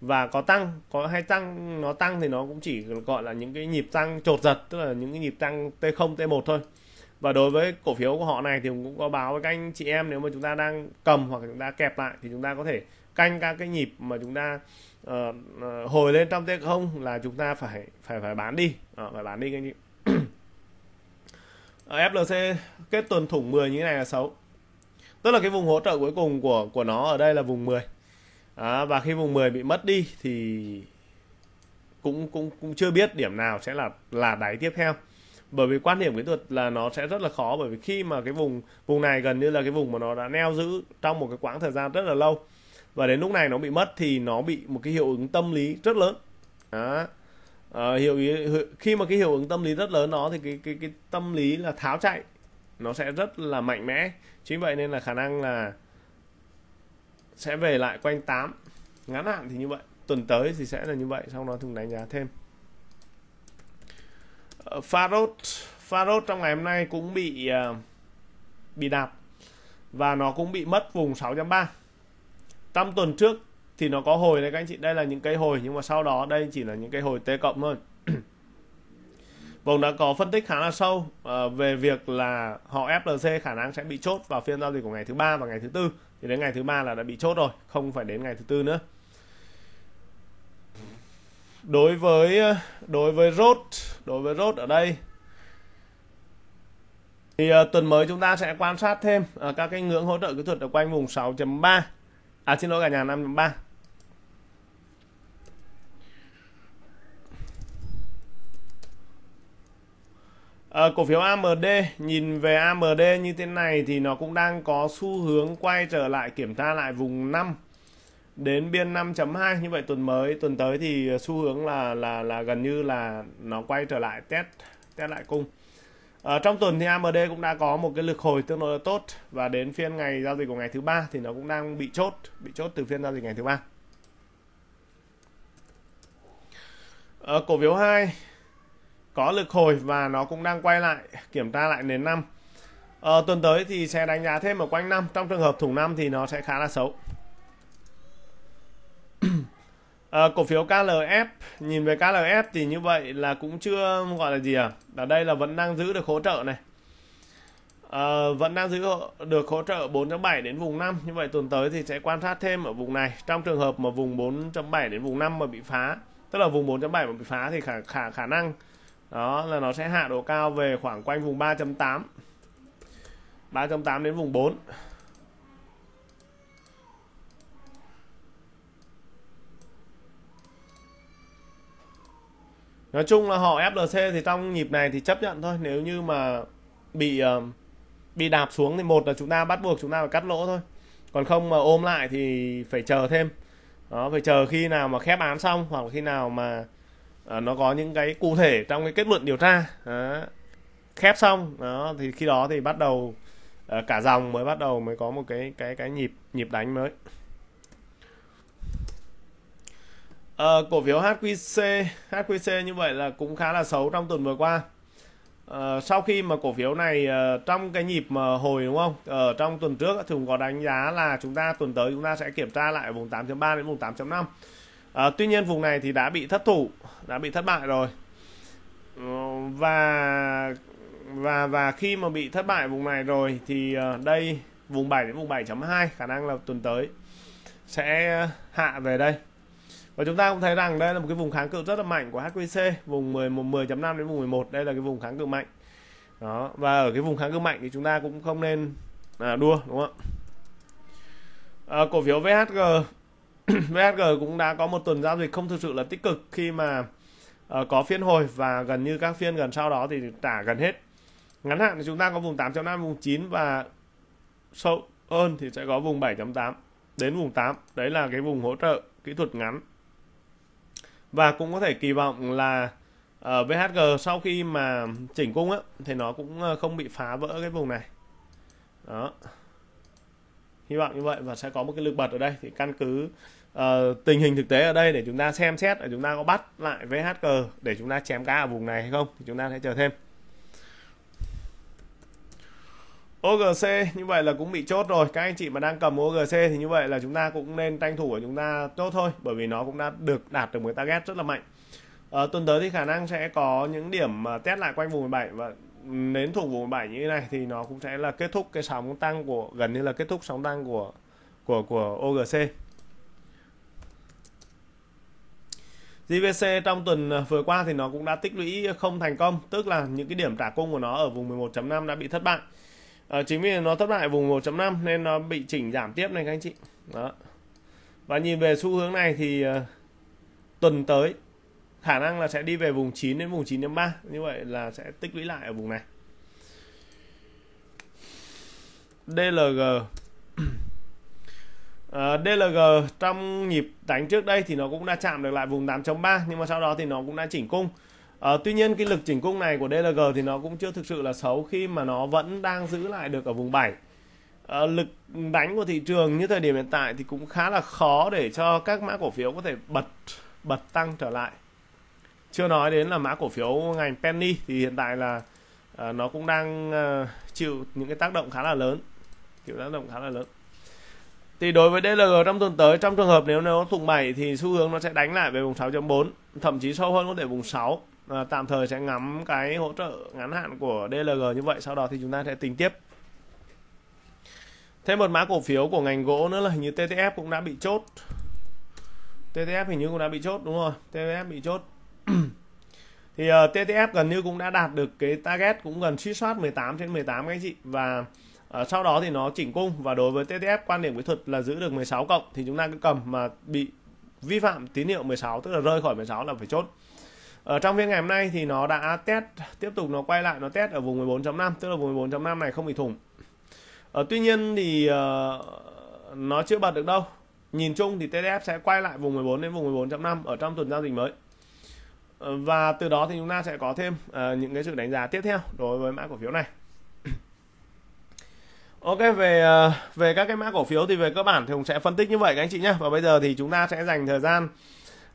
và có tăng có hay tăng nó tăng thì nó cũng chỉ gọi là những cái nhịp tăng trột giật tức là những cái nhịp tăng T0 T1 thôi và đối với cổ phiếu của họ này thì cũng có báo với các anh chị em nếu mà chúng ta đang cầm hoặc chúng ta kẹp lại thì chúng ta có thể canh các cái nhịp mà chúng ta uh, uh, hồi lên trong T0 là chúng ta phải phải phải bán đi à, phải bán đi các anh chị Ờ, FLC kết tuần thủng 10 như thế này là xấu tức là cái vùng hỗ trợ cuối cùng của của nó ở đây là vùng 10 à, và khi vùng 10 bị mất đi thì cũng cũng cũng chưa biết điểm nào sẽ là là đáy tiếp theo bởi vì quan điểm kỹ thuật là nó sẽ rất là khó bởi vì khi mà cái vùng vùng này gần như là cái vùng mà nó đã neo giữ trong một cái quãng thời gian rất là lâu và đến lúc này nó bị mất thì nó bị một cái hiệu ứng tâm lý rất lớn đó à, ờ, hiệu ý khi mà cái hiệu ứng tâm lý rất lớn nó thì cái cái cái tâm lý là tháo chạy nó sẽ rất là mạnh mẽ chính vậy nên là khả năng là sẽ về lại quanh 8 ngắn hạn thì như vậy tuần tới thì sẽ là như vậy sau đó chúng đánh giá thêm ờ, Farod Farod trong ngày hôm nay cũng bị uh, bị đạp và nó cũng bị mất vùng 6.3 tâm tuần trước thì nó có hồi đấy các anh chị đây là những cây hồi nhưng mà sau đó đây chỉ là những cây hồi t cộng thôi vùng đã có phân tích khá là sâu uh, về việc là họ FLC khả năng sẽ bị chốt vào phiên giao dịch của ngày thứ ba và ngày thứ tư thì đến ngày thứ ba là đã bị chốt rồi không phải đến ngày thứ tư nữa đối với ờ, đối với rốt đối với rốt ở đây thì uh, tuần mới chúng ta sẽ quan sát thêm uh, các cái ngưỡng hỗ trợ kỹ thuật ở quanh vùng 6.3 à xin lỗi cả nhà 5.3 À, cổ phiếu AMD nhìn về AMD như thế này thì nó cũng đang có xu hướng quay trở lại kiểm tra lại vùng 5 đến biên 5.2 như vậy tuần mới tuần tới thì xu hướng là là là gần như là nó quay trở lại test test lại cung. À, trong tuần thì AMD cũng đã có một cái lực hồi tương đối là tốt và đến phiên ngày giao dịch của ngày thứ ba thì nó cũng đang bị chốt bị chốt từ phiên giao dịch ngày thứ ba. À, cổ phiếu 2 có lực hồi và nó cũng đang quay lại kiểm tra lại nền năm ờ, tuần tới thì sẽ đánh giá thêm ở quanh năm trong trường hợp thủng năm thì nó sẽ khá là xấu à, cổ phiếu KLF nhìn về KLF thì như vậy là cũng chưa gọi là gì à ở đây là vẫn đang giữ được hỗ trợ này à, vẫn đang giữ được hỗ trợ 4.7 đến vùng 5 như vậy tuần tới thì sẽ quan sát thêm ở vùng này trong trường hợp mà vùng 4.7 đến vùng 5 mà bị phá tức là vùng 4.7 mà bị phá thì khả khả khả năng đó là nó sẽ hạ độ cao về khoảng quanh vùng 3.8 3.8 đến vùng 4 Nói chung là họ FLC thì trong nhịp này thì chấp nhận thôi Nếu như mà bị ờ, bị đạp xuống thì một là chúng ta bắt buộc chúng ta phải cắt lỗ thôi Còn không mà ôm lại thì phải chờ thêm Đó, phải chờ khi nào mà khép án xong Hoặc khi nào mà à, nó có những cái cụ thể trong cái kết luận điều tra à, khép xong đó thì khi đó thì bắt đầu à, cả dòng mới bắt đầu mới có một cái cái cái nhịp nhịp đánh mới à, cổ phiếu HQC HQC như vậy là cũng khá là xấu trong tuần vừa qua à, sau khi mà cổ phiếu này à, trong cái nhịp mà hồi đúng không ở trong tuần trước thì cũng có đánh giá là chúng ta tuần tới chúng ta sẽ kiểm tra lại vùng 8.3 đến vùng 8.5 à, tuy nhiên vùng này thì đã bị thất thủ đã bị thất bại rồi ờ, và và và khi mà bị thất bại vùng này rồi thì ờ, đây vùng 7 đến vùng 7.2 khả năng là tuần tới sẽ hạ về đây và chúng ta cũng thấy rằng đây là một cái vùng kháng cự rất là mạnh của HQC vùng 10 10.5 đến vùng 11 đây là cái vùng kháng cự mạnh đó và ở cái vùng kháng cự mạnh thì chúng ta cũng không nên à, đua đúng không ạ à, cổ phiếu VHG VHG cũng đã có một tuần giao dịch không thực sự là tích cực khi mà uh, có phiên hồi và gần như các phiên gần sau đó thì trả gần hết ngắn hạn thì chúng ta có vùng 8.5 vùng 9 và sâu hơn thì sẽ có vùng 7.8 đến vùng 8 đấy là cái vùng hỗ trợ kỹ thuật ngắn và cũng có thể kỳ vọng là ở ờ, uh, VHG sau khi mà chỉnh cung á, thì nó cũng ờ, không bị phá vỡ cái vùng này đó hy vọng như vậy và sẽ có một cái lực bật ở đây thì căn cứ uh, tình hình thực tế ở đây để chúng ta xem xét là chúng ta có bắt lại VHG để chúng ta chém cá ở vùng này hay không thì chúng ta sẽ chờ thêm OGC như vậy là cũng bị chốt rồi các anh chị mà đang cầm OGC thì như vậy là chúng ta cũng nên tranh thủ của chúng ta tốt thôi bởi vì nó cũng đã được đạt được một target rất là mạnh à, tuần tới thì khả năng sẽ có những điểm mà test lại quanh vùng 17 và đến thuộc vùng 17 như thế này thì nó cũng sẽ là kết thúc cái sóng tăng của gần như là kết thúc sóng tăng của của của OGC JVC trong tuần ờ, vừa qua thì nó cũng đã tích lũy không thành công tức là những cái điểm trả cung của nó ở vùng 11.5 đã bị thất bại à, chính vì nó thất bại ở vùng 1.5 nên nó bị chỉnh giảm tiếp này các anh chị đó và nhìn về xu hướng này thì uh, tuần tới khả năng là sẽ đi về vùng 9 đến vùng 9.3 như vậy là sẽ tích lũy lại ở vùng này DLG Ờ, DLG trong nhịp đánh trước đây thì nó cũng đã chạm được lại vùng 8.3 nhưng mà sau đó thì nó cũng đã chỉnh cung. Uh, tuy nhiên cái lực chỉnh cung này của DLG thì nó cũng chưa thực sự là xấu khi mà nó vẫn đang giữ lại được ở vùng 7. Uh, ờ, lực đánh của thị trường như thời điểm hiện tại thì cũng khá là khó để cho các mã cổ phiếu có thể bật bật tăng trở lại. Chưa nói đến là mã cổ phiếu ngành penny thì hiện tại là uh, nó cũng đang uh, chịu những cái tác động khá là lớn. Chịu tác động khá là lớn thì đối với DLG trong tuần tới trong trường hợp nếu nó thủng 7 thì xu hướng nó sẽ đánh lại về vùng 6.4 thậm chí sâu hơn có thể vùng 6 à, tạm thời sẽ ngắm cái hỗ trợ ngắn hạn của DLG như vậy sau đó thì chúng ta sẽ tính tiếp thêm một mã cổ phiếu của ngành gỗ nữa là hình như TTF cũng đã bị chốt TTF hình như cũng đã bị chốt đúng rồi TTF bị chốt thì uh, ờ, TTF gần như cũng đã đạt được cái target cũng gần suy soát 18 trên 18 các anh chị và À, sau đó thì nó chỉnh cung và đối với TTF quan điểm kỹ thuật là giữ được 16 cộng thì chúng ta cứ cầm mà bị vi phạm tín hiệu 16 tức là rơi khỏi 16 là phải chốt. Ở ờ, trong phiên ngày hôm nay thì nó đã test tiếp tục nó quay lại nó test ở vùng 14.5 tức là vùng 14.5 này không bị thủng. Ở ờ, tuy nhiên thì uh, nó chưa bật được đâu. Nhìn chung thì TTF sẽ quay lại vùng 14 đến vùng 14.5 ở trong tuần giao dịch mới. Và từ đó thì chúng ta sẽ có thêm uh, những cái sự đánh giá tiếp theo đối với mã cổ phiếu này. Ok về ờ, về các cái mã cổ phiếu thì về cơ bản thì cũng sẽ phân tích như vậy các anh chị nhé và bây giờ thì chúng ta sẽ dành thời gian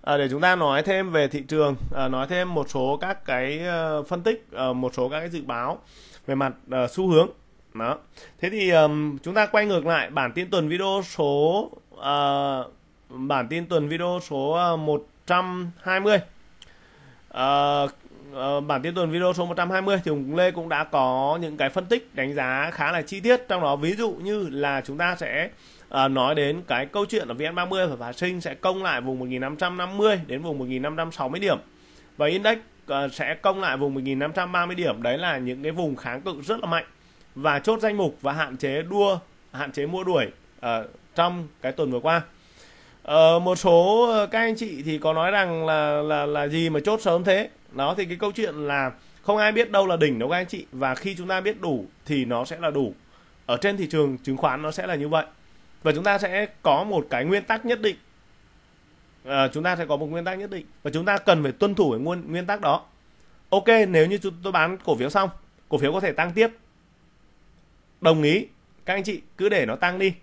ờ, để chúng ta nói thêm về thị trường ờ, nói thêm một số các cái phân tích một số các cái dự báo về mặt xu hướng đó thế thì chúng ta quay ngược lại bản tin tuần video số bản tin tuần video số 120 trăm Uh, Ờ, bản tin tuần video số 120 thì Hùng Lê cũng đã có những cái phân tích đánh giá khá là chi tiết trong đó ví dụ như là chúng ta sẽ uh, nói đến cái câu chuyện ở VN30 và phá sinh sẽ công lại vùng 1550 đến vùng 1560 điểm và index uh, sẽ công lại vùng 1530 điểm đấy là những cái vùng kháng cự rất là mạnh và chốt danh mục và hạn chế đua hạn chế mua đuổi uh, trong cái tuần vừa qua Ờ, một số các anh chị thì có nói rằng là là là gì mà chốt sớm thế nó thì cái câu chuyện là không ai biết đâu là đỉnh đâu các anh chị và khi chúng ta biết đủ thì nó sẽ là đủ ở trên thị trường chứng khoán nó sẽ là như vậy và chúng ta sẽ có một cái nguyên tắc nhất định à, chúng ta sẽ có một nguyên tắc nhất định và chúng ta cần phải tuân thủ cái nguyên nguyên tắc đó ok nếu như chúng tôi bán cổ phiếu xong cổ phiếu có thể tăng tiếp đồng ý các anh chị cứ để nó tăng đi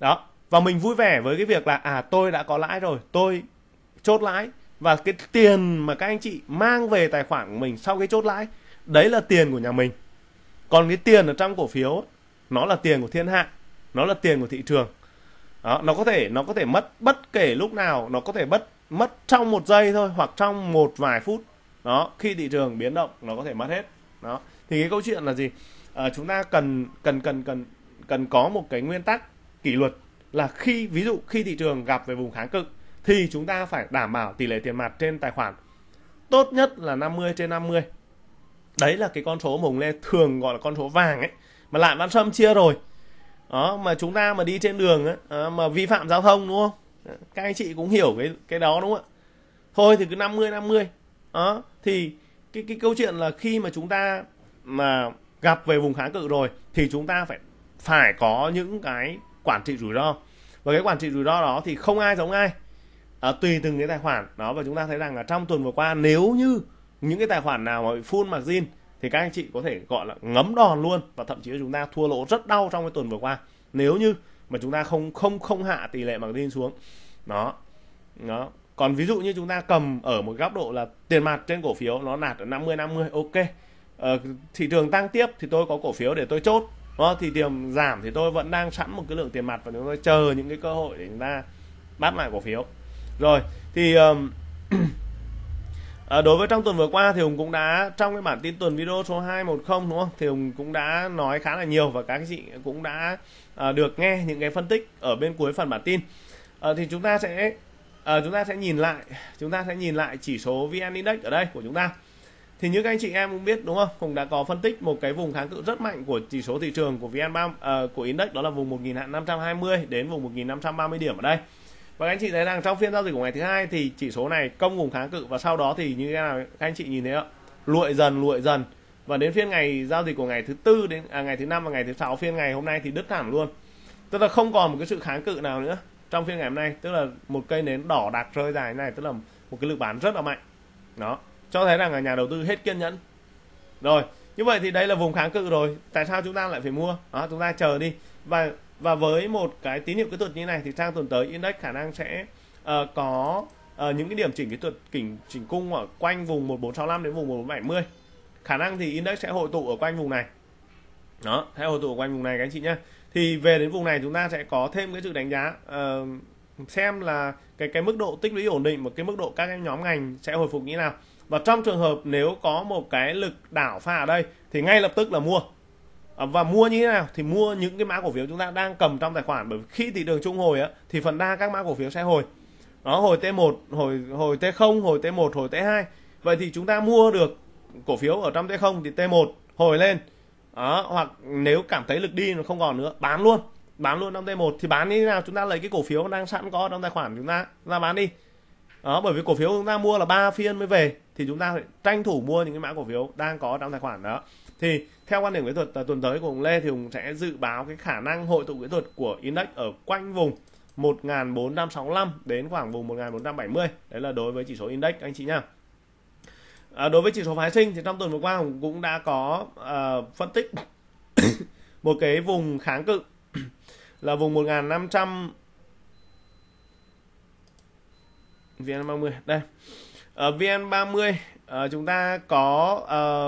đó và mình vui vẻ với cái việc là à tôi đã có lãi rồi tôi chốt lãi và cái tiền mà các anh chị mang về tài khoản của mình sau cái chốt lãi đấy là tiền của nhà mình còn cái tiền ở trong cổ phiếu nó là tiền của thiên hạ nó là tiền của thị trường đó, nó có thể nó có thể mất bất kể lúc nào nó có thể mất mất trong một giây thôi hoặc trong một vài phút đó khi thị trường biến động nó có thể mất hết đó thì cái câu chuyện là gì à, chúng ta cần cần cần cần cần có một cái nguyên tắc kỷ luật là khi ví dụ khi thị trường gặp về vùng kháng cự thì chúng ta phải đảm bảo tỷ lệ tiền mặt trên tài khoản tốt nhất là 50 trên 50 đấy là cái con số mà ông Lê thường gọi là con số vàng ấy mà lại Văn Sâm chia rồi đó mà chúng ta mà đi trên đường ấy, ờ, mà vi phạm giao thông đúng không các anh chị cũng hiểu cái cái đó đúng không ạ thôi thì cứ 50 50 đó thì cái cái câu chuyện là khi mà chúng ta mà gặp về vùng kháng cự rồi thì chúng ta phải phải có những cái quản trị rủi ro và cái quản trị rủi ro đó thì không ai giống ai à, tùy từng cái tài khoản đó và chúng ta thấy rằng là trong tuần vừa qua nếu như những cái tài khoản nào mà bị full margin thì các anh chị có thể gọi là ngấm đòn luôn và thậm chí chúng ta thua lỗ rất đau trong cái tuần vừa qua nếu như mà chúng ta không không không hạ tỷ lệ margin xuống đó đó còn ví dụ như chúng ta cầm ở một góc độ là tiền mặt trên cổ phiếu nó nạt ở 50 50 ok ờ, thị trường tăng tiếp thì tôi có cổ phiếu để tôi chốt đó, thì tiền giảm thì tôi vẫn đang sẵn một cái lượng tiền mặt và chúng tôi chờ những cái cơ hội để chúng ta bắt lại cổ phiếu rồi thì um, À, đối với trong tuần vừa qua thì Hùng cũng đã trong cái bản tin tuần video số 210 đúng không? Thì Hùng cũng đã nói khá là nhiều và các chị cũng đã à, được nghe những cái phân tích ở bên cuối phần bản tin. À, thì chúng ta sẽ à, chúng ta sẽ nhìn lại, chúng ta sẽ nhìn lại chỉ số VN Index ở đây của chúng ta. Thì như các anh chị em cũng biết đúng không? Hùng đã có phân tích một cái vùng kháng cự rất mạnh của chỉ số thị trường của VN30 à, ờ, của index đó là vùng 1520 đến vùng 1530 điểm ở đây và vâng, anh chị thấy rằng trong phiên giao dịch của ngày thứ hai thì chỉ số này công cùng kháng cự và sau đó thì như thế nào các anh chị nhìn thấy ạ lụi dần lụi dần và đến phiên ngày giao dịch của ngày thứ tư đến à, ngày thứ năm và ngày thứ sáu phiên ngày hôm nay thì đứt hẳn luôn tức là không còn một cái sự kháng cự nào nữa trong phiên ngày hôm nay tức là một cây nến đỏ đặc rơi dài này tức là một cái lực bán rất là mạnh đó cho thấy rằng là nhà đầu tư hết kiên nhẫn rồi như vậy thì đây là vùng kháng cự rồi tại sao chúng ta lại phải mua đó chúng ta chờ đi và và với một cái tín hiệu kỹ thuật như này thì sang tuần tới index khả năng sẽ uh, có uh, những cái điểm chỉnh kỹ thuật chỉnh chỉnh cung ở quanh vùng 1465 đến vùng 1470 khả năng thì index sẽ hội tụ ở quanh vùng này đó sẽ hội tụ ở quanh vùng này các anh chị nhé thì về đến vùng này chúng ta sẽ có thêm cái sự đánh giá uh, xem là cái cái mức độ tích lũy ổn định và cái mức độ các nhóm ngành sẽ hồi phục như nào và trong trường hợp nếu có một cái lực đảo pha ở đây thì ngay lập tức là mua À, và mua như thế nào thì mua những cái mã cổ phiếu chúng ta đang cầm trong tài khoản bởi vì khi thị trường trung hồi á thì phần đa các mã cổ phiếu sẽ hồi đó hồi T1 hồi hồi T0 hồi T1 hồi T2 vậy thì chúng ta mua được cổ phiếu ở trong T0 thì T1 hồi lên đó hoặc nếu cảm thấy lực đi nó không còn nữa bán luôn bán luôn trong T1 thì bán như thế nào chúng ta lấy cái cổ phiếu đang sẵn có trong tài khoản chúng ta ra bán đi đó bởi vì cổ phiếu chúng ta mua là ba phiên mới về thì chúng ta phải tranh thủ mua những cái mã cổ phiếu đang có trong tài khoản đó thì theo quan điểm kỹ thuật à, tuần tới của ông Lê thì ông sẽ dự báo cái khả năng hội tụ kỹ thuật của index ở quanh vùng 1465 đến khoảng vùng 1470 đấy là đối với chỉ số index anh chị nha à, đối với chỉ số phái sinh thì trong tuần vừa qua Hùng cũng đã có uh, phân tích một cái vùng kháng cự là vùng 1500 VN30 đây ở ờ, VN30 À, chúng ta có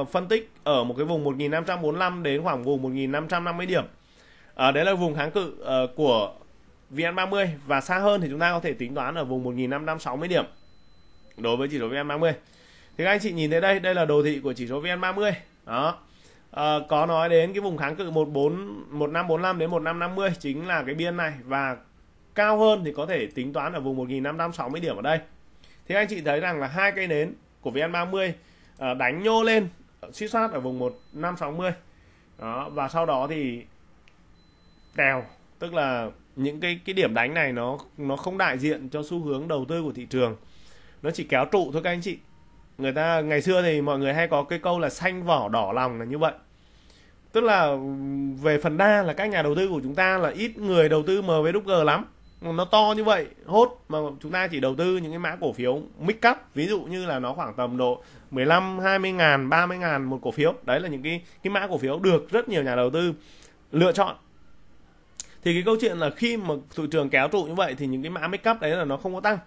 uh, phân tích ở một cái vùng 1545 đến khoảng vùng 1550 điểm. À, đấy là vùng kháng cự uh, của VN30 và xa hơn thì chúng ta có thể tính toán ở vùng 1560 điểm đối với chỉ số VN30. Thì các anh chị nhìn thấy đây, đây là đồ thị của chỉ số VN30. Đó. À, có nói đến cái vùng kháng cự 14 1545 đến 1550 chính là cái biên này và cao hơn thì có thể tính toán ở vùng 1560 điểm ở đây. Thì anh chị thấy rằng là hai cây nến của VN30 ờ, đánh nhô lên suy sát ở vùng 1560 đó và sau đó thì đèo tức là những cái cái điểm đánh này nó nó không đại diện cho xu hướng đầu tư của thị trường nó chỉ kéo trụ thôi các anh chị người ta ngày xưa thì mọi người hay có cái câu là xanh vỏ đỏ lòng là như vậy tức là về phần đa là các nhà đầu tư của chúng ta là ít người đầu tư MWG lắm nó to như vậy hốt mà chúng ta chỉ đầu tư những cái mã cổ phiếu mid cap ví dụ như là nó khoảng tầm độ 15 20 ngàn 30 ngàn một cổ phiếu đấy là những cái cái mã cổ phiếu được rất nhiều nhà đầu tư lựa chọn thì cái câu chuyện là khi mà thị trường kéo trụ như vậy thì những cái mã mid cap đấy là nó không có tăng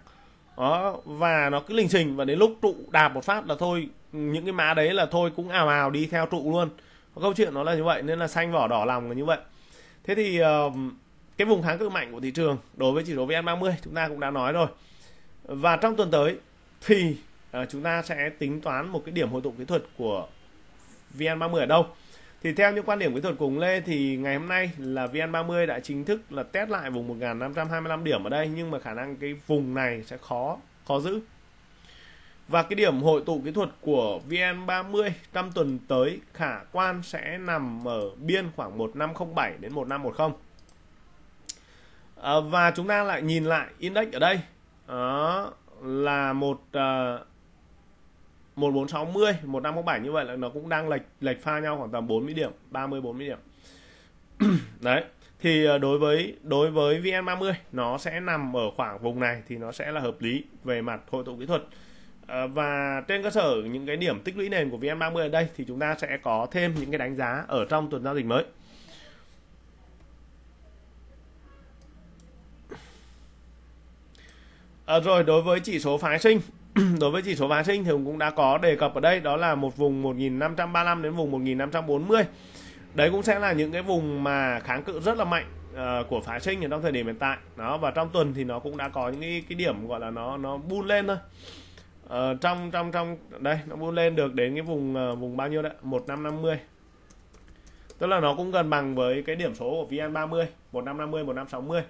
đó và nó cứ lình trình và đến lúc trụ đạp một phát là thôi những cái mã đấy là thôi cũng ào ào đi theo trụ luôn câu chuyện nó là như vậy nên là xanh vỏ đỏ lòng là như vậy thế thì uh, cái vùng kháng cự mạnh của thị trường đối với chỉ số VN30 chúng ta cũng đã nói rồi và trong tuần tới thì à, chúng ta sẽ tính toán một cái điểm hội tụ kỹ thuật của VN30 ở đâu thì theo những quan điểm kỹ thuật cùng Lê thì ngày hôm nay là VN30 đã chính thức là test lại vùng 1525 điểm ở đây nhưng mà khả năng cái vùng này sẽ khó khó giữ và cái điểm hội tụ kỹ thuật của VN30 trong tuần tới khả quan sẽ nằm ở biên khoảng 1507 đến 1510 à, và chúng ta lại nhìn lại index ở đây đó là một ờ, một bốn sáu mươi à, 1460 bảy như vậy là nó cũng đang lệch lệch pha nhau khoảng tầm 40 điểm 30 40 điểm đấy thì ờ, đối với đối với VN30 nó sẽ nằm ở khoảng vùng này thì nó sẽ là hợp lý về mặt hội tụ kỹ thuật à, và trên cơ sở những cái điểm tích lũy nền của VN30 ở đây thì chúng ta sẽ có thêm những cái đánh giá ở trong tuần giao dịch mới à, rồi đối với chỉ số phái sinh đối với chỉ số phái sinh thì cũng đã có đề cập ở đây đó là một vùng 1535 đến vùng 1540 đấy cũng sẽ là những cái vùng mà kháng cự rất là mạnh uh, của phái sinh ở trong thời điểm hiện tại đó và trong tuần thì nó cũng đã có những cái, cái điểm gọi là nó nó bun lên thôi uh, trong trong trong đây nó bun lên được đến cái vùng uh, vùng bao nhiêu đấy 1550 tức là nó cũng gần bằng với cái điểm số của VN30 1550 1560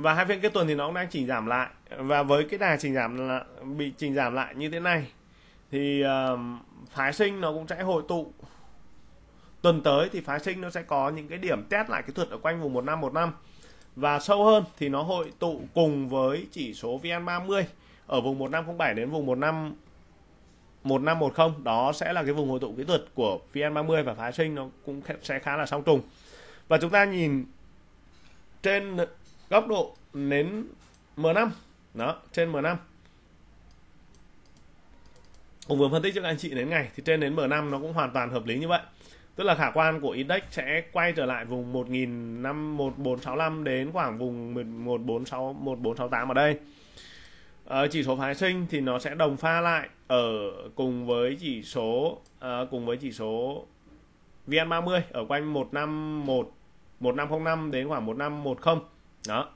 và hai phiên cái tuần thì nó cũng đang chỉnh giảm lại và với cái đà chỉnh giảm là bị chỉnh giảm lại như thế này thì uh, phái sinh nó cũng sẽ hội tụ tuần tới thì phái sinh nó sẽ có những cái điểm test lại cái thuật ở quanh vùng một một năm năm và sâu hơn thì nó hội tụ cùng với chỉ số VN30 ở vùng 1507 đến vùng 15 1510 đó sẽ là cái vùng hội tụ kỹ thuật của VN30 và phái sinh nó cũng sẽ khá là song trùng và chúng ta nhìn trên góc độ nến M5 đó trên M5 Hùng vừa phân tích cho các anh chị đến ngày thì trên đến M5 nó cũng hoàn toàn hợp lý như vậy tức là khả quan của index sẽ quay trở lại vùng 1.5465 đến khoảng vùng 146 1468 ở đây ở ờ, chỉ số phái sinh thì nó sẽ đồng pha lại ở cùng với chỉ số à, cùng với chỉ số VN30 ở quanh 151 1505 đến khoảng 1510 đó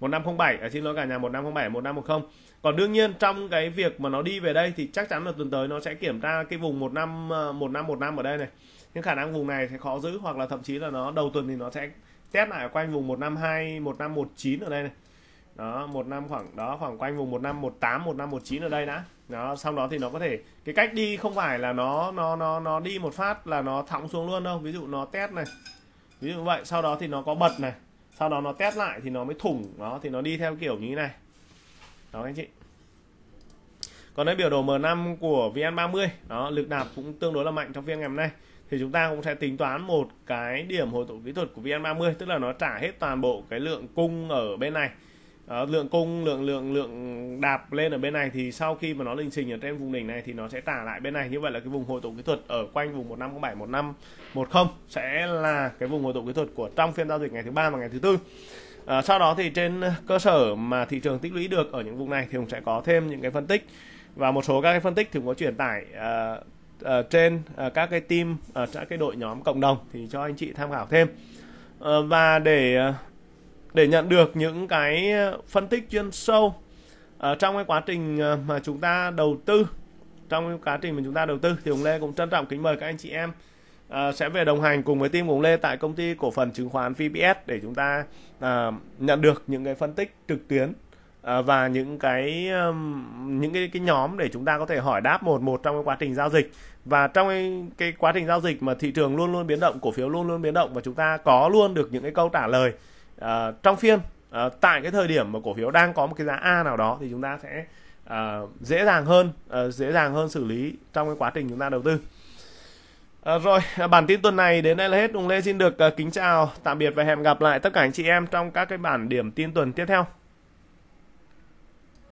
1507 à, xin lỗi cả nhà 1507 1510 còn đương nhiên trong cái việc mà nó đi về đây thì chắc chắn là tuần tới nó sẽ kiểm tra cái vùng 15 1515 ờ, ở đây này nhưng khả năng vùng này sẽ khó giữ hoặc là thậm chí là nó đầu tuần thì nó sẽ test lại quanh vùng 152 1519 ở đây này đó một năm khoảng đó khoảng quanh vùng một năm một tám một năm một chín ở đây đã đó sau đó thì nó có thể cái cách đi không phải là nó nó nó nó đi một phát là nó thọng xuống luôn đâu ví dụ nó test này ví dụ vậy sau đó thì nó có bật này sau đó nó test lại thì nó mới thủng nó thì nó đi theo kiểu như thế này đó anh chị còn cái biểu đồ M5 của VN30 đó lực đạp cũng tương đối là mạnh trong phiên ngày hôm nay thì chúng ta cũng sẽ tính toán một cái điểm hồi tụ kỹ thuật của VN30 tức là nó trả hết toàn bộ cái lượng cung ở bên này đó, ờ, lượng cung lượng lượng lượng đạp lên ở bên này thì sau khi mà nó lên trình ở trên vùng đỉnh này thì nó sẽ trả lại bên này như vậy là cái vùng hội tụ kỹ thuật ở quanh vùng một một năm năm bảy một không sẽ là cái vùng hội tụ kỹ thuật của trong phiên giao dịch ngày thứ ba và ngày thứ tư à, sau đó thì trên cơ sở mà thị trường tích lũy được ở những vùng này thì cũng sẽ có thêm những cái phân tích và một số các cái phân tích thì cũng có truyền tải uh, uh, trên uh, các cái team ở uh, các cái đội nhóm cộng đồng thì cho anh chị tham khảo thêm uh, và để uh, để nhận được những cái ờ, phân tích chuyên sâu ở ờ, trong cái quá trình ờ, mà chúng ta đầu tư trong cái quá trình mà chúng ta đầu tư thì ông Lê cũng trân trọng kính mời các anh chị em uh, sẽ về đồng hành cùng với team của ông Lê tại công ty cổ phần chứng khoán VPS để chúng ta uh, nhận được những cái phân tích trực tuyến uh, và những cái um, những cái cái nhóm để chúng ta có thể hỏi đáp một một trong cái quá trình giao dịch và trong cái, cái quá trình giao dịch mà thị trường luôn luôn biến động cổ phiếu luôn luôn biến động và chúng ta có luôn được những cái câu trả lời à, trong phiên à, ờ, tại cái thời điểm mà cổ phiếu đang có một cái giá A nào đó thì chúng ta sẽ à, dễ dàng hơn à, dễ dàng hơn xử lý trong cái quá trình chúng ta đầu tư à, rồi bản tin tuần này đến đây là hết ông Lê xin được à, kính chào tạm biệt và hẹn gặp lại tất cả anh chị em trong các cái bản điểm tin tuần tiếp theo